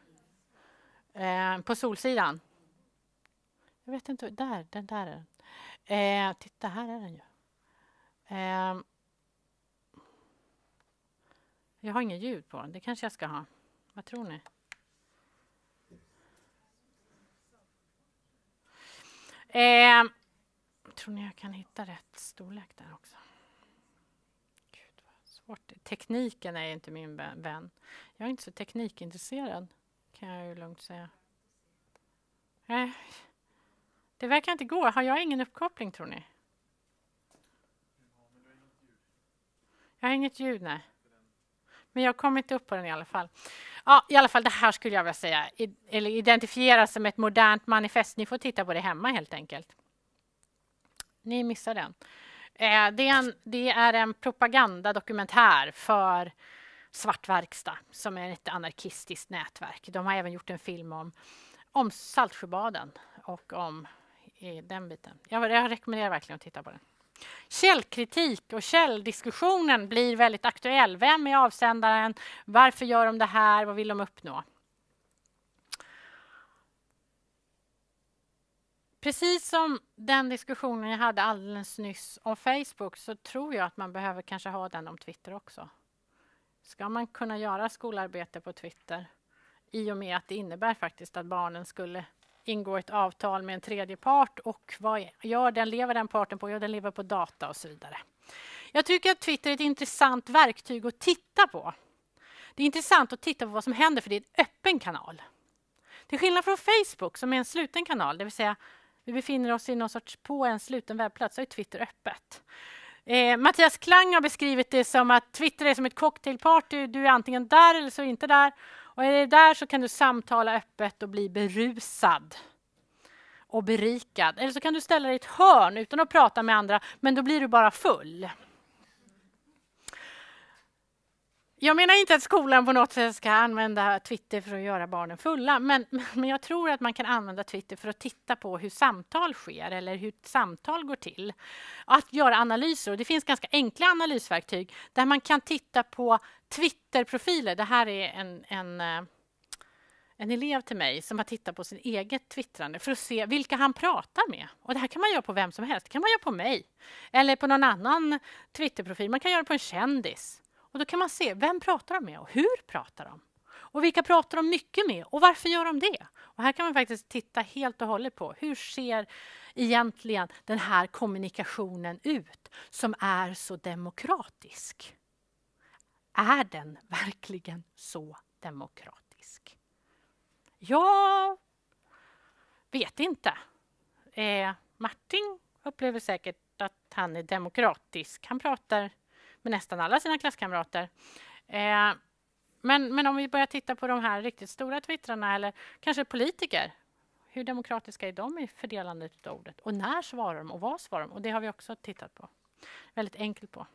Eh, på Solsidan. Jag vet inte, där, den där. Eh, titta, här är den ju. Eh, jag har inget ljud på den. Det kanske jag ska ha. Vad tror ni? Eh, tror ni jag kan hitta rätt storlek där också? Gud, vad svårt. Tekniken är inte min vän. Jag är inte så teknikintresserad, kan jag ju lugnt säga. Eh. Det verkar inte gå. Har jag ingen uppkoppling, tror ni? Jag har inget ljud, nej. Men jag kom inte upp på den i alla fall. Ja, i alla fall, det här skulle jag vilja säga, I, som ett modernt manifest. Ni får titta på det hemma helt enkelt. Ni missar den. Eh, det, är en, det är en propagandadokumentär för Svart verkstad, som är ett anarkistiskt nätverk. De har även gjort en film om, om Saltsjöbaden och om är den biten. Jag, jag rekommenderar verkligen att titta på den. Källkritik och källdiskussionen blir väldigt aktuell. Vem är avsändaren? Varför gör de det här? Vad vill de uppnå? Precis som den diskussionen jag hade alldeles nyss om Facebook så tror jag att man behöver kanske ha den om Twitter också. Ska man kunna göra skolarbete på Twitter i och med att det innebär faktiskt att barnen skulle ingå ett avtal med en tredje part och vad gör den, lever den parten på? Ja, den lever på data och så vidare. Jag tycker att Twitter är ett intressant verktyg att titta på. Det är intressant att titta på vad som händer för det är en öppen kanal. Till skillnad från Facebook som är en sluten kanal, det vill säga vi befinner oss i någon sorts på en sluten webbplats, så är Twitter öppet. Eh, Mattias Klang har beskrivit det som att Twitter är som ett cocktailparty. Du är antingen där eller så inte där. Och är det där så kan du samtala öppet och bli berusad och berikad. Eller så kan du ställa dig i ett hörn utan att prata med andra, men då blir du bara full. Jag menar inte att skolan på något sätt ska använda Twitter för att göra barnen fulla, men, men jag tror att man kan använda Twitter för att titta på hur samtal sker eller hur samtal går till. Att göra analyser, och det finns ganska enkla analysverktyg där man kan titta på Twitterprofiler. Det här är en, en eh, en elev till mig som har tittat på sin eget twittrande för att se vilka han pratar med. Och Det här kan man göra på vem som helst. Det kan man göra på mig eller på någon annan Twitterprofil. Man kan göra det på en kändis. Och då kan man se, vem pratar de med och hur pratar de? Och vilka pratar de mycket med och varför gör de det? Och här kan man faktiskt titta helt och hållet på hur ser egentligen den här kommunikationen ut som är så demokratisk? Är den verkligen så demokratisk? Jag vet inte. Eh, Martin upplever säkert att han är demokratisk. Han pratar med nästan alla sina klasskamrater. Eh, men, men om vi börjar titta på de här riktigt stora twittrarna eller kanske politiker. Hur demokratiska är de i fördelandet av ordet? Och när svarar de och vad svarar de? Och det har vi också tittat på. Väldigt enkelt på.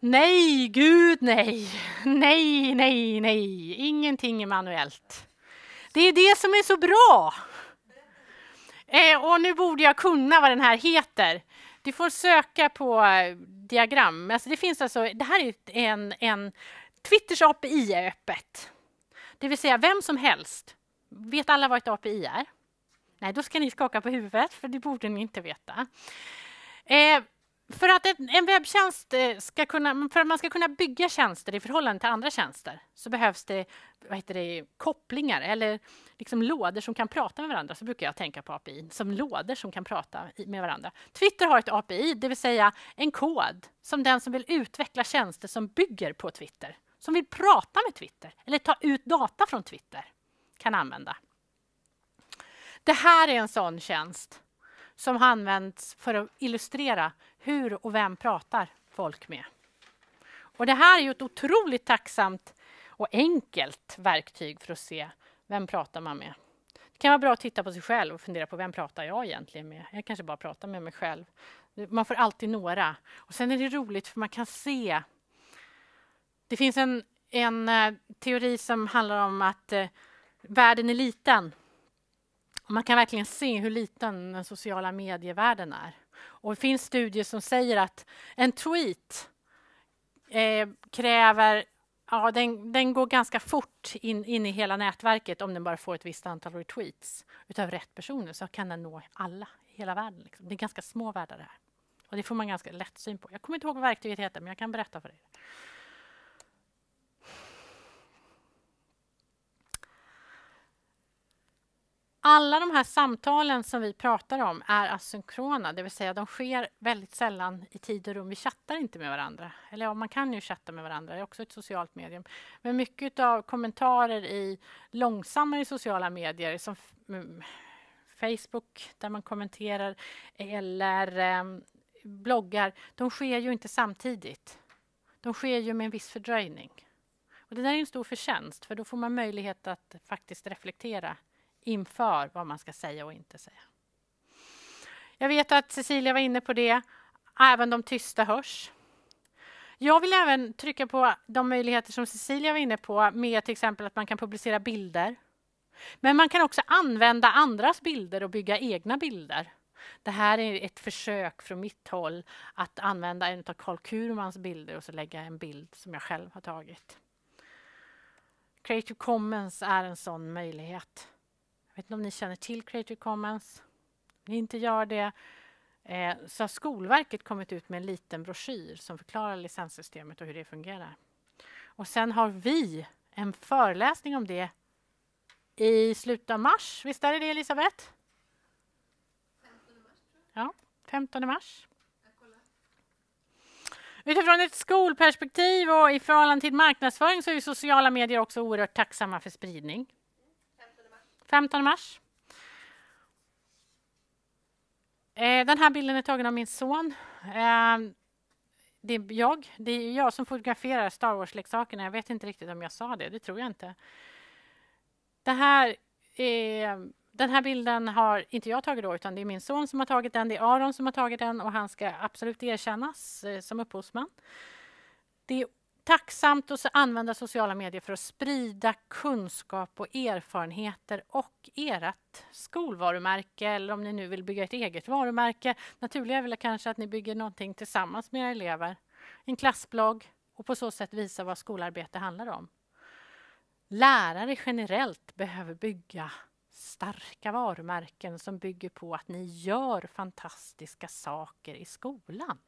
Nej, gud nej! Nej, nej, nej. Ingenting är manuellt. Det är det som är så bra! Eh, och nu borde jag kunna vad den här heter. Du får söka på eh, diagram. Alltså det, finns alltså, det här är en, en... Twitters API är öppet. Det vill säga, vem som helst. Vet alla vad ett API är? Nej, då ska ni skaka på huvudet, för det borde ni inte veta. Eh, för att en webbtjänst eh, ska kunna, för att man ska kunna bygga tjänster i förhållande till andra tjänster så behövs det, vad heter det kopplingar eller liksom lådor som kan prata med varandra. Så brukar jag tänka på API, som lådor som kan prata med varandra. Twitter har ett API, det vill säga en kod som den som vill utveckla tjänster som bygger på Twitter, som vill prata med Twitter eller ta ut data från Twitter, kan använda. Det här är en sån tjänst som har använts för att illustrera hur och vem pratar folk med? Och det här är ju ett otroligt tacksamt och enkelt verktyg för att se vem pratar man med. Det kan vara bra att titta på sig själv och fundera på vem pratar jag egentligen med? Jag kanske bara pratar med mig själv. Man får alltid några. Och sen är det roligt för man kan se. Det finns en, en eh, teori som handlar om att eh, världen är liten. man kan verkligen se hur liten den sociala medievärlden är. Och det finns studier som säger att en tweet eh, kräver Ja, den, den, går ganska fort in, in, i hela nätverket om den bara får ett visst antal retweets utav rätt personer så kan den nå alla i hela världen. Liksom. Det är ganska små världar det här. Och det får man ganska lätt syn på. Jag kommer inte ihåg vad verktyget heter, men jag kan berätta för er. Alla de här samtalen som vi pratar om är asynkrona, det vill säga de sker väldigt sällan i tid och rum. Vi chattar inte med varandra. Eller ja, man kan ju chatta med varandra, det är också ett socialt medium. Men mycket av kommentarer i långsammare sociala medier som mm, Facebook där man kommenterar eller eh, bloggar, de sker ju inte samtidigt. De sker ju med en viss fördröjning. Och det där är en stor förtjänst, för då får man möjlighet att faktiskt reflektera inför vad man ska säga och inte säga. Jag vet att Cecilia var inne på det. Även de tysta hörs. Jag vill även trycka på de möjligheter som Cecilia var inne på med till exempel att man kan publicera bilder. Men man kan också använda andras bilder och bygga egna bilder. Det här är ett försök från mitt håll att använda en av Carl Kurmans bilder och så lägga en bild som jag själv har tagit. Creative Commons är en sån möjlighet vet inte om ni känner till Creative Commons? Om ni inte gör det eh, så har Skolverket kommit ut med en liten broschyr som förklarar licenssystemet och hur det fungerar. Och sen har vi en föreläsning om det i slutet av mars. Visst är det det, Elisabeth? 15 mars, tror jag. Ja, 15 mars. Utifrån ett skolperspektiv och i förhållande till marknadsföring så är sociala medier också oerhört tacksamma för spridning. 15 mars. Eh, den här bilden är tagen av min son. Ehm, det är jag, det är jag som fotograferar Star Wars-leksakerna. Jag vet inte riktigt om jag sa det, det tror jag inte. Det här är, den här bilden har inte jag tagit då, utan det är min son som har tagit den. Det är Aron som har tagit den och han ska absolut erkännas eh, som upphovsman. Det är tacksamt att använda sociala medier för att sprida kunskap och erfarenheter och ert skolvarumärke eller om ni nu vill bygga ett eget varumärke. Naturliga är väl kanske att ni bygger någonting tillsammans med era elever, en klassblogg och på så sätt visa vad skolarbete handlar om. Lärare generellt behöver bygga starka varumärken som bygger på att ni gör fantastiska saker i skolan.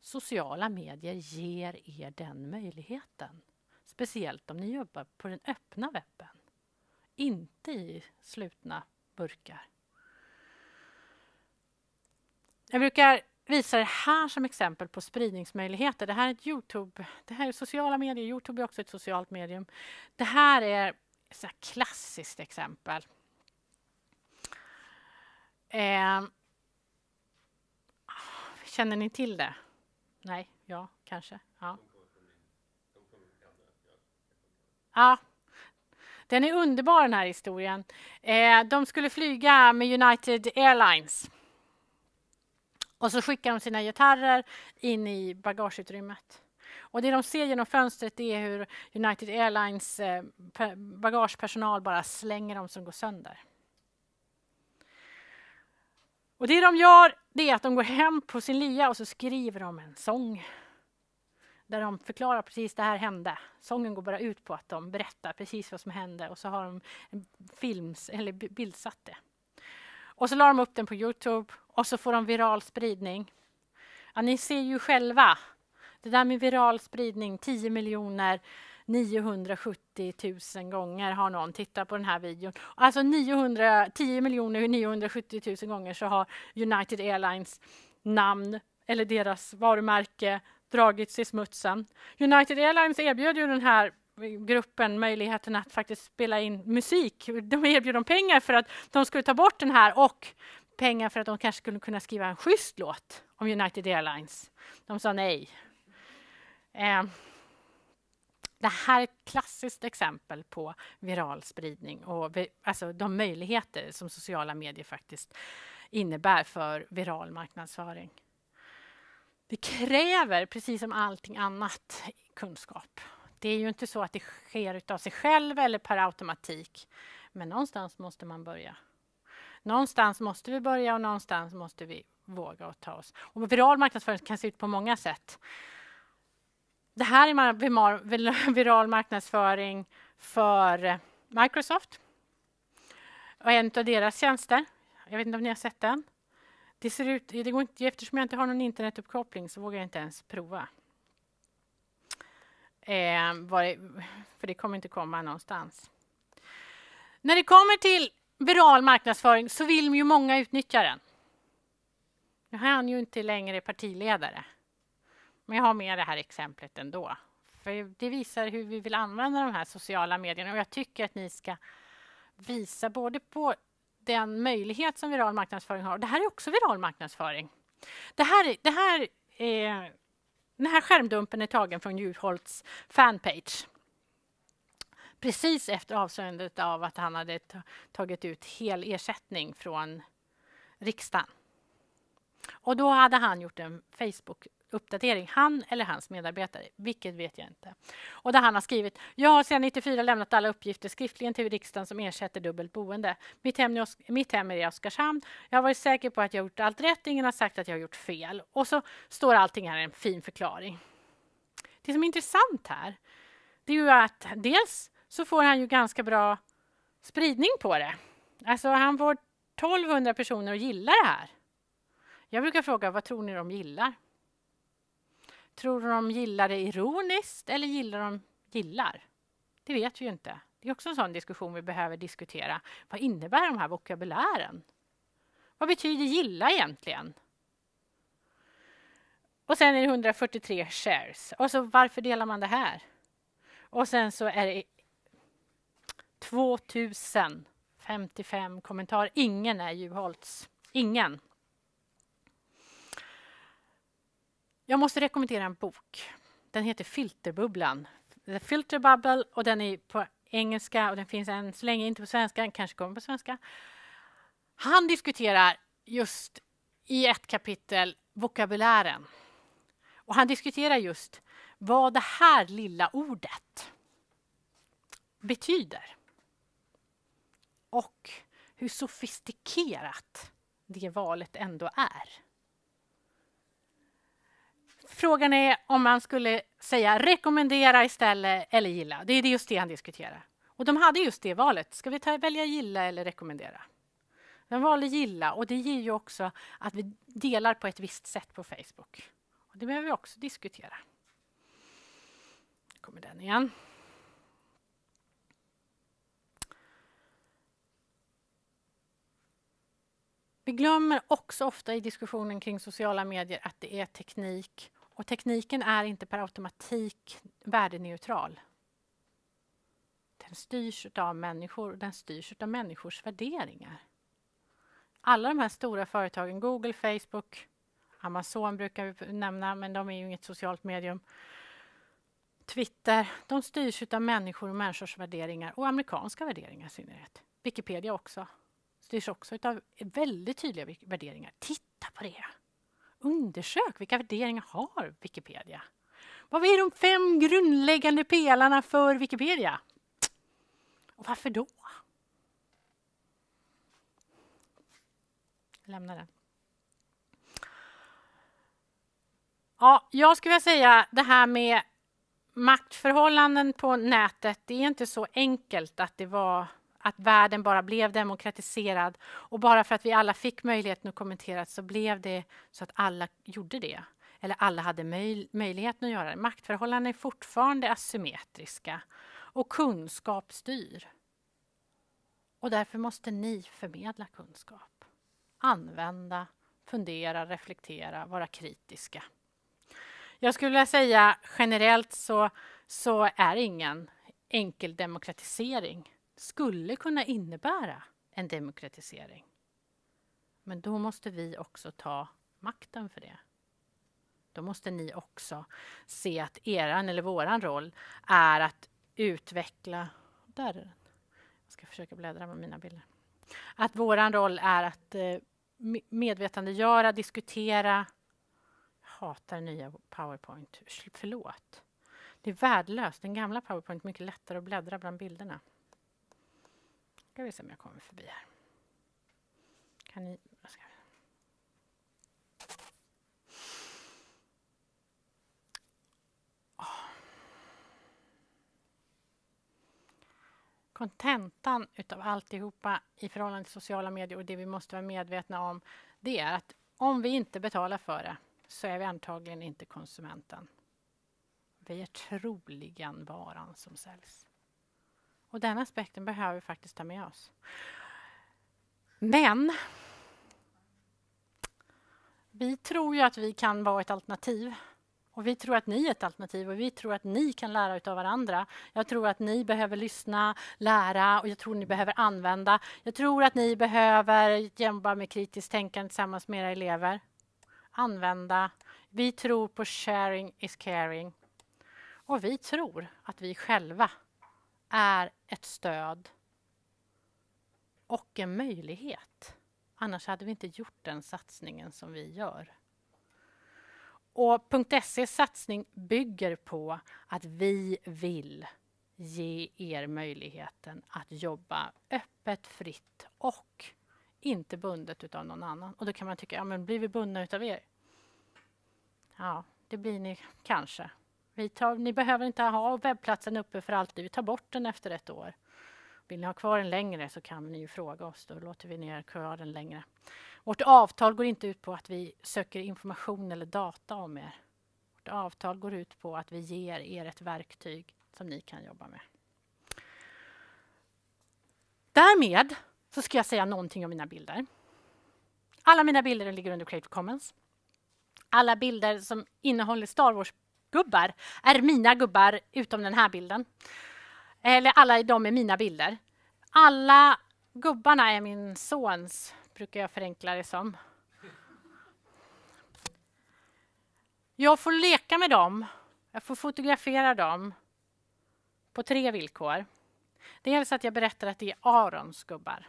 Sociala medier ger er den möjligheten. Speciellt om ni jobbar på den öppna webben. Inte i slutna burkar. Jag brukar visa det här som exempel på spridningsmöjligheter. Det här är ett Youtube. Det här är sociala medier. Youtube är också ett socialt medium. Det här är ett här klassiskt exempel. Eh, känner ni till det? Nej, ja, kanske. Ja. ja. Den är underbar den här historien. Eh, de skulle flyga med United Airlines. Och så skickar de sina gitarrer in i bagageutrymmet. Och det de ser genom fönstret är hur United Airlines eh, bagagepersonal bara slänger dem som går sönder. Och det de gör det är att de går hem på sin lia och så skriver de en sång där de förklarar precis det här hände. Sången går bara ut på att de berättar precis vad som hände och så har de films, eller bildsatt det. Och så la de upp den på Youtube och så får de viral spridning. Ja, ni ser ju själva, det där med viral spridning, 10 miljoner 970 000 gånger har någon tittat på den här videon. Alltså 900, 10 miljoner 970 000 gånger så har United Airlines namn eller deras varumärke dragits i smutsen. United Airlines erbjöd ju den här gruppen möjligheten att faktiskt spela in musik. De erbjöd dem pengar för att de skulle ta bort den här och pengar för att de kanske skulle kunna skriva en schysst låt om United Airlines. De sa nej. Eh det här är ett klassiskt exempel på viral spridning och alltså de möjligheter som sociala medier faktiskt innebär för viral marknadsföring. Det kräver, precis som allting annat, kunskap. Det är ju inte så att det sker av sig själv eller per automatik. Men någonstans måste man börja. Någonstans måste vi börja och någonstans måste vi våga och ta oss. Och viral marknadsföring kan se ut på många sätt. Det här är viral marknadsföring för Microsoft och en av deras tjänster. Jag vet inte om ni har sett den? Det ser ut, det går inte, eftersom jag inte har någon internetuppkoppling så vågar jag inte ens prova. Eh, det, för det kommer inte komma någonstans. När det kommer till viral marknadsföring så vill ju många utnyttja den. Nu är han ju inte längre partiledare. Men jag har med det här exemplet ändå. För det visar hur vi vill använda de här sociala medierna och jag tycker att ni ska visa både på den möjlighet som viral marknadsföring har. det här är också viral marknadsföring. Det här, det här, eh, den här skärmdumpen är tagen från Juholts fanpage precis efter avslöjandet av att han hade tagit ut hel ersättning från riksdagen. Och då hade han gjort en Facebook uppdatering, han eller hans medarbetare, vilket vet jag inte. Och där han har skrivit, jag har sedan 94 lämnat alla uppgifter skriftligen till riksdagen som ersätter dubbelt boende. Mitt hem, mitt hem är i Oskarshamn. Jag har varit säker på att jag gjort allt rätt, ingen har sagt att jag har gjort fel. Och så står allting här i en fin förklaring. Det som är intressant här, det är ju att dels så får han ju ganska bra spridning på det. Alltså han får 1200 personer att gilla det här. Jag brukar fråga, vad tror ni de gillar? Tror du de gillar det ironiskt eller gillar de gillar? Det vet vi ju inte. Det är också en sån diskussion vi behöver diskutera. Vad innebär de här vokabulären? Vad betyder gilla egentligen? Och sen är det 143 shares. Och så varför delar man det här? Och sen så är det 2055 kommentarer. Ingen är Juholts. Ingen. Jag måste rekommendera en bok. Den heter Filterbubblan. The Filter Bubble och den är på engelska och den finns än så länge inte på svenska, Den kanske kommer på svenska. Han diskuterar just i ett kapitel vokabulären. Och han diskuterar just vad det här lilla ordet betyder. Och hur sofistikerat det valet ändå är. Frågan är om man skulle säga rekommendera istället eller gilla. Det är just det han diskuterar. Och de hade just det valet. Ska vi ta, välja gilla eller rekommendera? De valde gilla och det ger ju också att vi delar på ett visst sätt på Facebook. Och det behöver vi också diskutera. Nu kommer den igen. Vi glömmer också ofta i diskussionen kring sociala medier att det är teknik och tekniken är inte per automatik värdeneutral. Den styrs av människor, den styrs av människors värderingar. Alla de här stora företagen, Google, Facebook, Amazon brukar vi nämna, men de är ju inget socialt medium. Twitter, de styrs av människor och människors värderingar och amerikanska värderingar i synnerhet. Wikipedia också, styrs också av väldigt tydliga värderingar. Titta på det! Undersök vilka värderingar har Wikipedia? Vad är de fem grundläggande pelarna för Wikipedia? Och varför då? Lämna den. Ja, jag skulle vilja säga det här med maktförhållanden på nätet. Det är inte så enkelt att det var att världen bara blev demokratiserad. Och bara för att vi alla fick möjligheten att kommentera så blev det så att alla gjorde det. Eller alla hade möj möjligheten att göra det. Maktförhållanden är fortfarande asymmetriska. Och kunskap styr. Och därför måste ni förmedla kunskap. Använda, fundera, reflektera, vara kritiska. Jag skulle vilja säga generellt så, så är ingen enkel demokratisering skulle kunna innebära en demokratisering. Men då måste vi också ta makten för det. Då måste ni också se att er eller vår roll är att utveckla... Där är den. Jag ska försöka bläddra med mina bilder. Att vår roll är att eh, medvetandegöra, diskutera. Jag hatar nya Powerpoint. Förlåt. Det är värdelöst. Den gamla Powerpoint är mycket lättare att bläddra bland bilderna ska vi se om jag kommer förbi här. Kan ni... kontentan utav alltihopa i förhållande till sociala medier och det vi måste vara medvetna om, det är att om vi inte betalar för det så är vi antagligen inte konsumenten. Vi är troligen varan som säljs. Och den aspekten behöver vi faktiskt ta med oss. Men vi tror ju att vi kan vara ett alternativ. Och Vi tror att ni är ett alternativ och vi tror att ni kan lära av varandra. Jag tror att ni behöver lyssna, lära och jag tror ni behöver använda. Jag tror att ni behöver jobba med kritiskt tänkande tillsammans med era elever. Använda. Vi tror på sharing is caring. Och vi tror att vi själva är ett stöd och en möjlighet. Annars hade vi inte gjort den satsningen som vi gör. Och .ses satsning bygger på att vi vill ge er möjligheten att jobba öppet, fritt och inte bundet av någon annan. Och då kan man tycka, ja men blir vi bundna utav er? Ja, det blir ni kanske vi tar, ni behöver inte ha webbplatsen uppe för alltid, vi tar bort den efter ett år. Vill ni ha kvar den längre så kan ni ju fråga oss, då låter vi ner kvar den längre. Vårt avtal går inte ut på att vi söker information eller data om er. Vårt avtal går ut på att vi ger er ett verktyg som ni kan jobba med. Därmed så ska jag säga någonting om mina bilder. Alla mina bilder ligger under Creative Commons. Alla bilder som innehåller Star Wars gubbar är mina gubbar, utom den här bilden. Eller alla de är mina bilder. Alla gubbarna är min sons, brukar jag förenkla det som. Jag får leka med dem, jag får fotografera dem på tre villkor. Dels att jag berättar att det är Arons gubbar.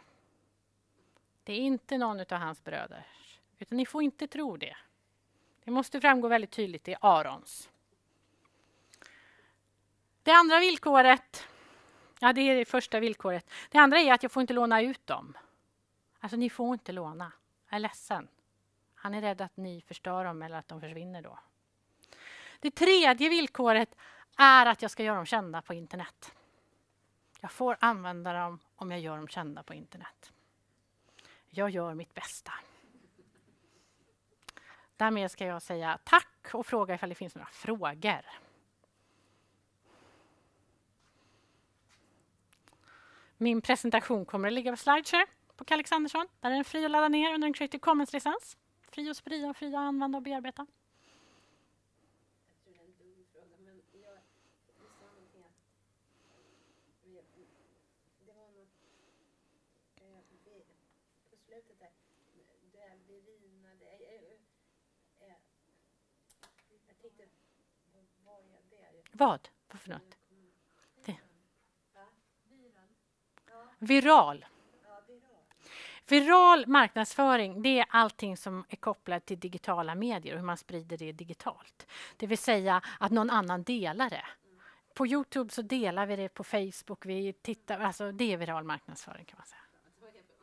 Det är inte någon av hans bröder. Utan ni får inte tro det. Det måste framgå väldigt tydligt, det är Arons. Det andra villkoret, ja det är det första villkoret. Det andra är att jag får inte låna ut dem. Alltså ni får inte låna. Jag är ledsen. Han är rädd att ni förstör dem eller att de försvinner då. Det tredje villkoret är att jag ska göra dem kända på internet. Jag får använda dem om jag gör dem kända på internet. Jag gör mitt bästa. Därmed ska jag säga tack och fråga ifall det finns några frågor. Min presentation kommer att ligga på Slideshare på Kalle Alexandersson. Där är den fri att ladda ner under en Creative Commons-licens. Fri att sprida fri att använda och bearbeta. Vad? Viral. Viral marknadsföring det är allting som är kopplat till digitala medier och hur man sprider det digitalt. Det vill säga att någon annan delar det. På Youtube så delar vi det på Facebook. Vi tittar, alltså det är viral marknadsföring kan man säga.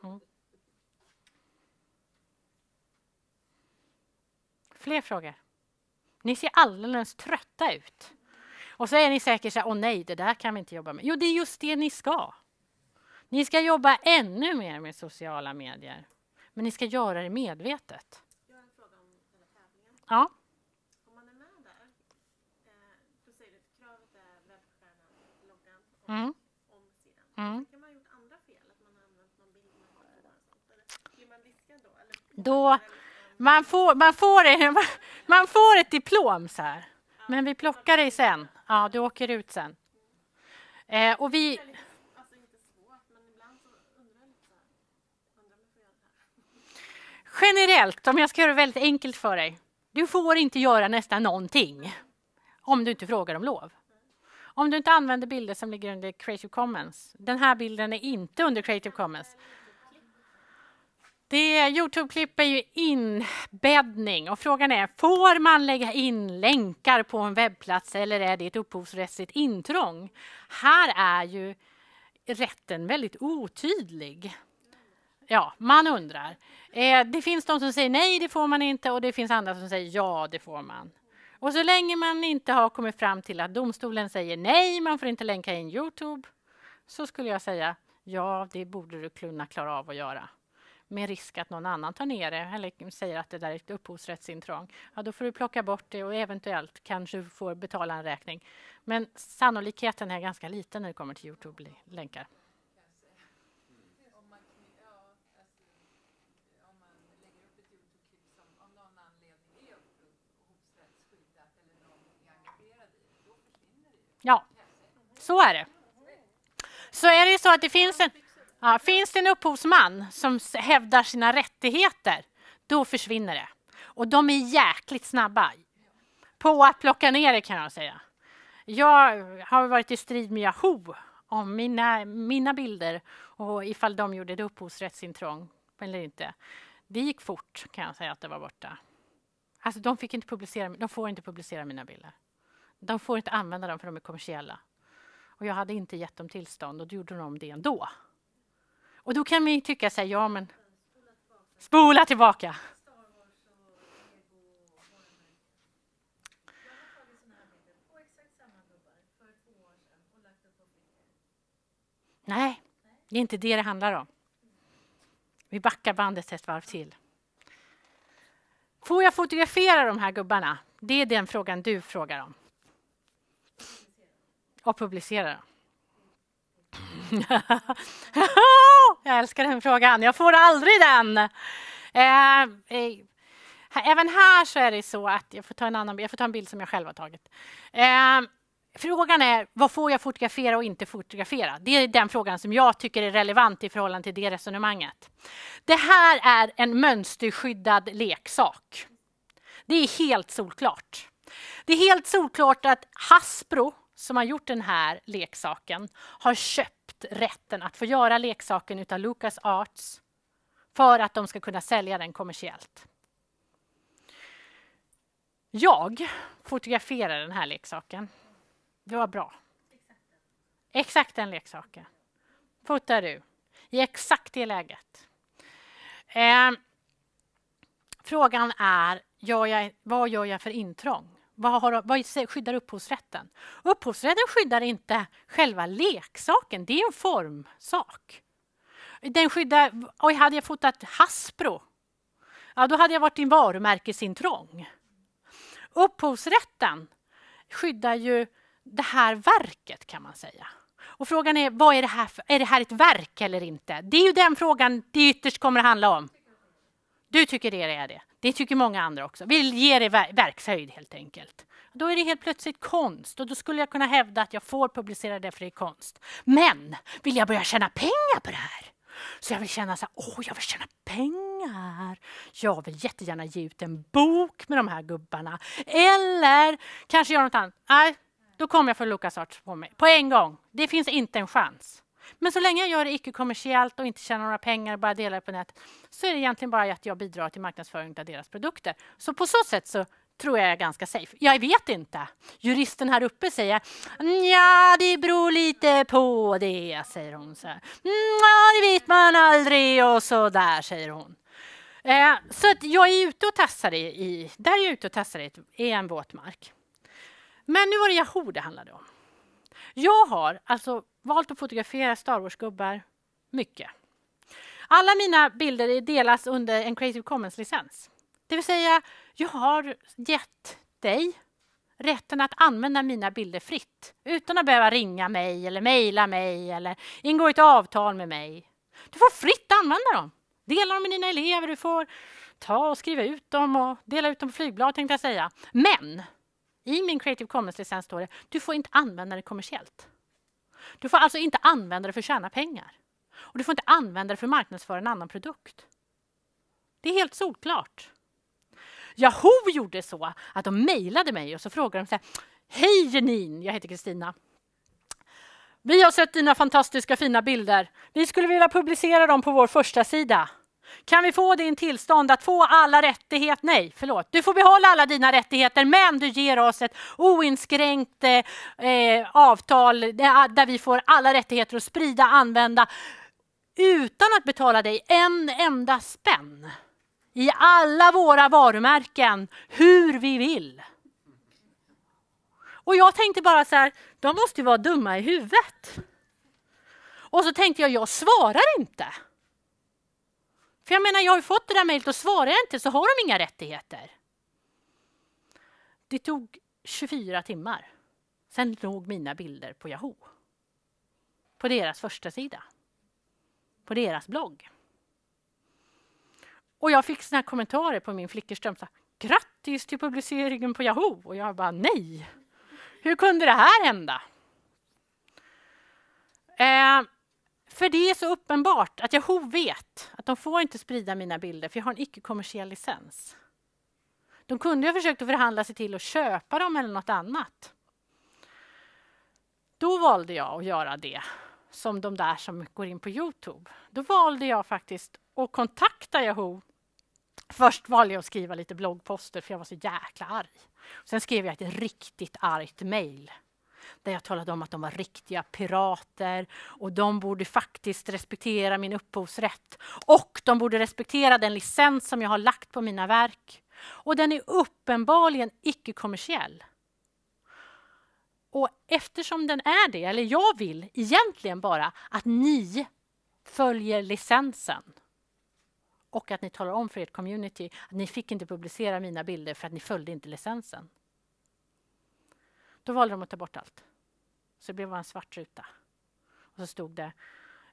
Mm. Fler frågor? Ni ser alldeles trötta ut. Och så är ni säkert så här, åh nej, det där kan vi inte jobba med. Jo, det är just det ni ska. Ni ska jobba ännu mer med sociala medier, men ni ska göra det medvetet. Jag har en fråga om den här tävlingen. Ja. Om man är med där, då säger du kravet är webbstjärnan, loggan och mm. omsidan. Mm. Alltså, kan man ha gjort andra fel? Att man har använt någon bild man har Blir man diskad då? Eller? då liksom? man, får, man, får, man får ett diplom så här. Men vi plockar dig sen. Ja, du åker ut sen. Mm. Eh, och vi... Generellt, om jag ska göra det väldigt enkelt för dig. Du får inte göra nästan någonting om du inte frågar om lov. Om du inte använder bilder som ligger under Creative Commons. Den här bilden är inte under Creative Commons. Det Youtube-klipp är ju inbäddning och frågan är får man lägga in länkar på en webbplats eller är det ett upphovsrättsligt intrång? Här är ju rätten väldigt otydlig. Ja, man undrar. Eh, det finns de som säger nej, det får man inte och det finns andra som säger ja, det får man. Och så länge man inte har kommit fram till att domstolen säger nej, man får inte länka in Youtube, så skulle jag säga ja, det borde du kunna klara av att göra med risk att någon annan tar ner det eller säger att det där är ett upphovsrättsintrång. Ja, då får du plocka bort det och eventuellt kanske får betala en räkning. Men sannolikheten är ganska liten när det kommer till Youtube-länkar. Ja, så är det. Så är det så att det finns en, ja, finns det en upphovsman som hävdar sina rättigheter, då försvinner det. Och de är jäkligt snabba på att plocka ner det kan jag säga. Jag har varit i strid med Yahoo om mina, mina bilder och ifall de gjorde ett upphovsrättsintrång eller inte. Det gick fort kan jag säga att det var borta. Alltså de fick inte publicera, de får inte publicera mina bilder. De får inte använda dem för de är kommersiella. Och jag hade inte gett dem tillstånd och då gjorde de det ändå. Och då kan vi tycka så här, ja men... Spola tillbaka! Nej, det är inte det det handlar om. Vi backar bandet ett varv till. Får jag fotografera de här gubbarna? Det är den frågan du frågar om. Och publicera. jag älskar den frågan. Jag får aldrig den. Eh, eh, även här så är det så att jag får ta en, annan, jag får ta en bild som jag själv har tagit. Eh, frågan är vad får jag fotografera och inte fotografera? Det är den frågan som jag tycker är relevant i förhållande till det resonemanget. Det här är en mönsterskyddad leksak. Det är helt solklart. Det är helt solklart att Hasbro som har gjort den här leksaken har köpt rätten att få göra leksaken av Lucas Arts för att de ska kunna sälja den kommersiellt. Jag fotograferar den här leksaken. Det var bra. Exakt den leksaken fotar du i exakt det läget. Eh, frågan är, gör jag, vad gör jag för intrång? vad, har, vad skyddar upphovsrätten? Upphovsrätten skyddar inte själva leksaken, det är en formsak. Den skyddar, oj, hade jag fotat Hasbro, ja, då hade jag varit i varumärkesintrång. Upphovsrätten skyddar ju det här verket, kan man säga. Och frågan är, vad är det här för, är det här ett verk eller inte? Det är ju den frågan det ytterst kommer att handla om. Du tycker det är det. Det tycker många andra också. Vill ge det verkshöjd helt enkelt. Då är det helt plötsligt konst och då skulle jag kunna hävda att jag får publicera det för det är konst. Men vill jag börja tjäna pengar på det här? Så jag vill känna så här, åh, jag vill tjäna pengar. Jag vill jättegärna ge ut en bok med de här gubbarna. Eller kanske göra något annat. Nej, då kommer jag få Lucas Arts på mig på en gång. Det finns inte en chans. Men så länge jag gör det icke-kommersiellt och inte tjänar några pengar och bara delar det på nätet så är det egentligen bara att jag bidrar till marknadsföring av deras produkter. Så på så sätt så tror jag är ganska safe. Jag vet inte. Juristen här uppe säger ja, det beror lite på det, säger hon. Så Ja, det vet man aldrig och så där, säger hon. Eh, så att jag är ute och tassar i, i där är jag ute och tassar i, i en våtmark. Men nu var det Yahoo det handlade om. Jag har alltså valt att fotografera Star Wars-gubbar mycket. Alla mina bilder delas under en Creative Commons-licens. Det vill säga, jag har gett dig rätten att använda mina bilder fritt utan att behöva ringa mig eller mejla mig eller ingå ett avtal med mig. Du får fritt använda dem. Dela dem med dina elever, du får ta och skriva ut dem och dela ut dem på flygblad tänkte jag säga. Men i min Creative Commons-licens står det du får inte använda det kommersiellt. Du får alltså inte använda det för att tjäna pengar. Och du får inte använda det för att marknadsföra en annan produkt. Det är helt solklart. Yahoo gjorde så att de mejlade mig och så frågade de så här, Hej Janine, jag heter Kristina. Vi har sett dina fantastiska fina bilder. Vi skulle vilja publicera dem på vår första sida. Kan vi få din tillstånd att få alla rättigheter? Nej, förlåt. Du får behålla alla dina rättigheter, men du ger oss ett oinskränkt eh, avtal där vi får alla rättigheter att sprida, använda utan att betala dig en enda spänn i alla våra varumärken hur vi vill. Och jag tänkte bara så här, de måste ju vara dumma i huvudet. Och så tänkte jag, jag svarar inte. För jag menar, jag har ju fått det där mejlet och svarar jag inte så har de inga rättigheter. Det tog 24 timmar. Sen låg mina bilder på Yahoo. På deras första sida. På deras blogg. Och jag fick såna kommentarer på min flickerström. Så här, Grattis till publiceringen på Yahoo! Och jag bara nej! Hur kunde det här hända? Eh, för det är så uppenbart att Yahoo vet att de får inte sprida mina bilder för jag har en icke-kommersiell licens. De kunde ha försökt att förhandla sig till att köpa dem eller något annat. Då valde jag att göra det som de där som går in på Youtube. Då valde jag faktiskt att kontakta Yahoo. Först valde jag att skriva lite bloggposter för jag var så jäkla arg. Sen skrev jag ett riktigt argt mejl där jag talade om att de var riktiga pirater och de borde faktiskt respektera min upphovsrätt och de borde respektera den licens som jag har lagt på mina verk. Och den är uppenbarligen icke-kommersiell. Och eftersom den är det, eller jag vill egentligen bara att ni följer licensen och att ni talar om för ert community att ni fick inte publicera mina bilder för att ni följde inte licensen. Då valde de att ta bort allt. Så det blev bara en svart ruta. Och så stod det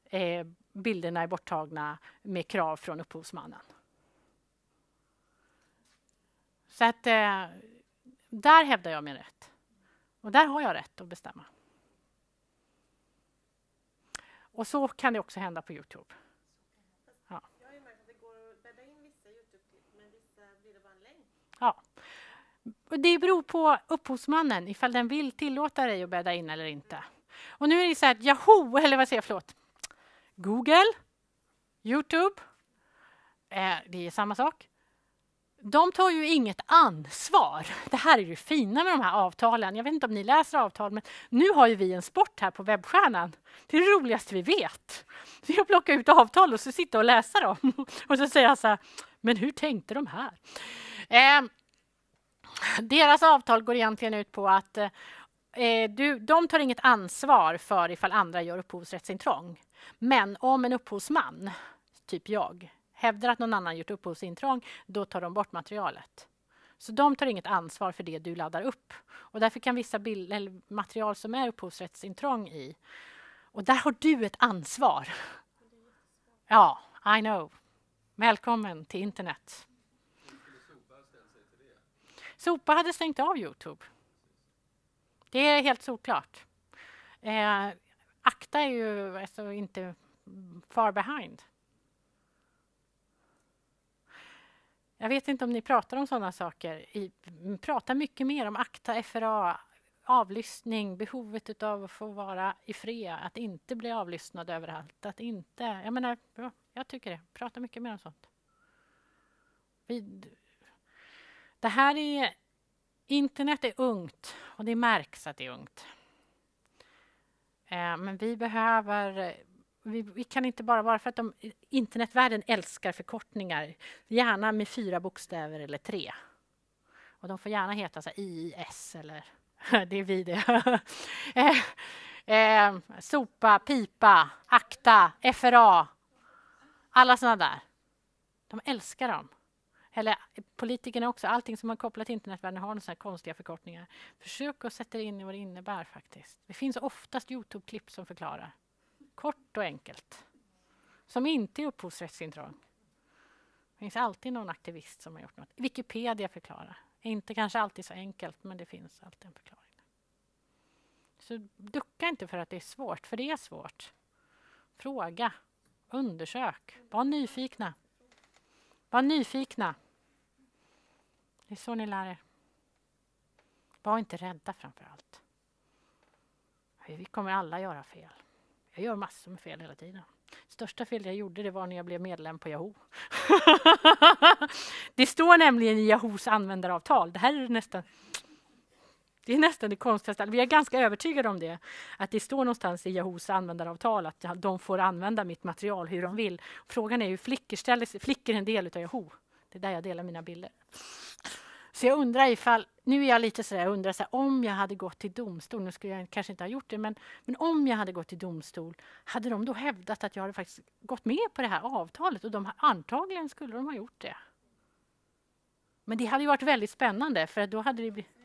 eh, bilderna är borttagna med krav från upphovsmannen. Så att eh, där hävdar jag min rätt. Och där har jag rätt att bestämma. Och så kan det också hända på Youtube. Ja. Jag har ju märkt att det går att bädda in vissa Youtube-klipp, men vissa blir det bara en länk. Ja det beror på upphovsmannen ifall den vill tillåta dig att bädda in eller inte. Och nu är det så här att Yahoo, eller vad säger jag, förlåt, Google, Youtube, eh, det är samma sak. De tar ju inget ansvar. Det här är ju fina med de här avtalen. Jag vet inte om ni läser avtal, men nu har ju vi en sport här på webbstjärnan. Det är det roligaste vi vet. Det är att plocka ut avtal och så sitta och läsa dem. Och så säger säga så här, men hur tänkte de här? Eh, deras avtal går egentligen ut på att eh, eh, du, de tar inget ansvar för ifall andra gör upphovsrättsintrång. Men om en upphovsman, typ jag, hävdar att någon annan gjort upphovsintrång, då tar de bort materialet. Så de tar inget ansvar för det du laddar upp. Och därför kan vissa bild, material som är upphovsrättsintrång i... Och där har du ett ansvar. Ja, I know. Välkommen till internet. Sopa hade stängt av Youtube. Det är helt såklart. Eh, akta är ju alltså inte far behind. Jag vet inte om ni pratar om sådana saker. I, prata mycket mer om akta, FRA, avlyssning, behovet av att få vara i fred, att inte bli avlyssnad överallt, att inte... Jag menar, jag tycker det. Prata mycket mer om sånt. Vi, det här är... Internet är ungt och det märks att det är ungt. Eh, men vi behöver... Vi, vi, kan inte bara... vara för att de, internetvärlden älskar förkortningar, gärna med fyra bokstäver eller tre. Och de får gärna heta så IIS eller... det är vi det. eh, eh, sopa, pipa, akta, FRA. Alla såna där. De älskar dem eller politikerna också, allting som har kopplat till internetvärlden har sådana konstiga förkortningar. Försök att sätta in i vad det innebär faktiskt. Det finns oftast Youtube-klipp som förklarar. Kort och enkelt. Som inte är upphovsrättsintrång. Det finns alltid någon aktivist som har gjort något. Wikipedia förklarar. Inte kanske alltid så enkelt, men det finns alltid en förklaring. Så ducka inte för att det är svårt, för det är svårt. Fråga, undersök, var nyfikna. Var nyfikna. Det är så ni lär er. Var inte rädda framför allt. Vi kommer alla göra fel. Jag gör massor med fel hela tiden. Största fel jag gjorde det var när jag blev medlem på Yahoo. det står nämligen i Yahoos användaravtal. Det här är nästan det är nästan det konstigaste. Vi är ganska övertygade om det. Att det står någonstans i Yahoos användaravtal att de får använda mitt material hur de vill. Frågan är hur flickor ställer sig. Flickor är en del av Yahoo. Det är där jag delar mina bilder. Så jag undrar ifall, nu är jag lite sådär, jag undrar sådär, om jag hade gått till domstol, nu skulle jag kanske inte ha gjort det, men, men om jag hade gått till domstol, hade de då hävdat att jag hade faktiskt gått med på det här avtalet? Och de, antagligen skulle de ha gjort det. Men det hade ju varit väldigt spännande, för då hade det blivit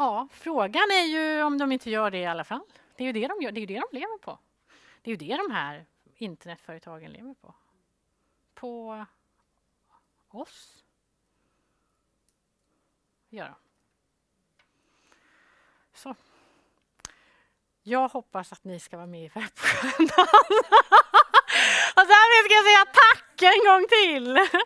Ja, frågan är ju om de inte gör det i alla fall. Det är ju det de gör, det är det de lever på. Det är ju det de här internetföretagen lever på. På oss. Gör de. Så. Jag hoppas att ni ska vara med i Webbstjärnan. Och därmed ska jag säga tack en gång till!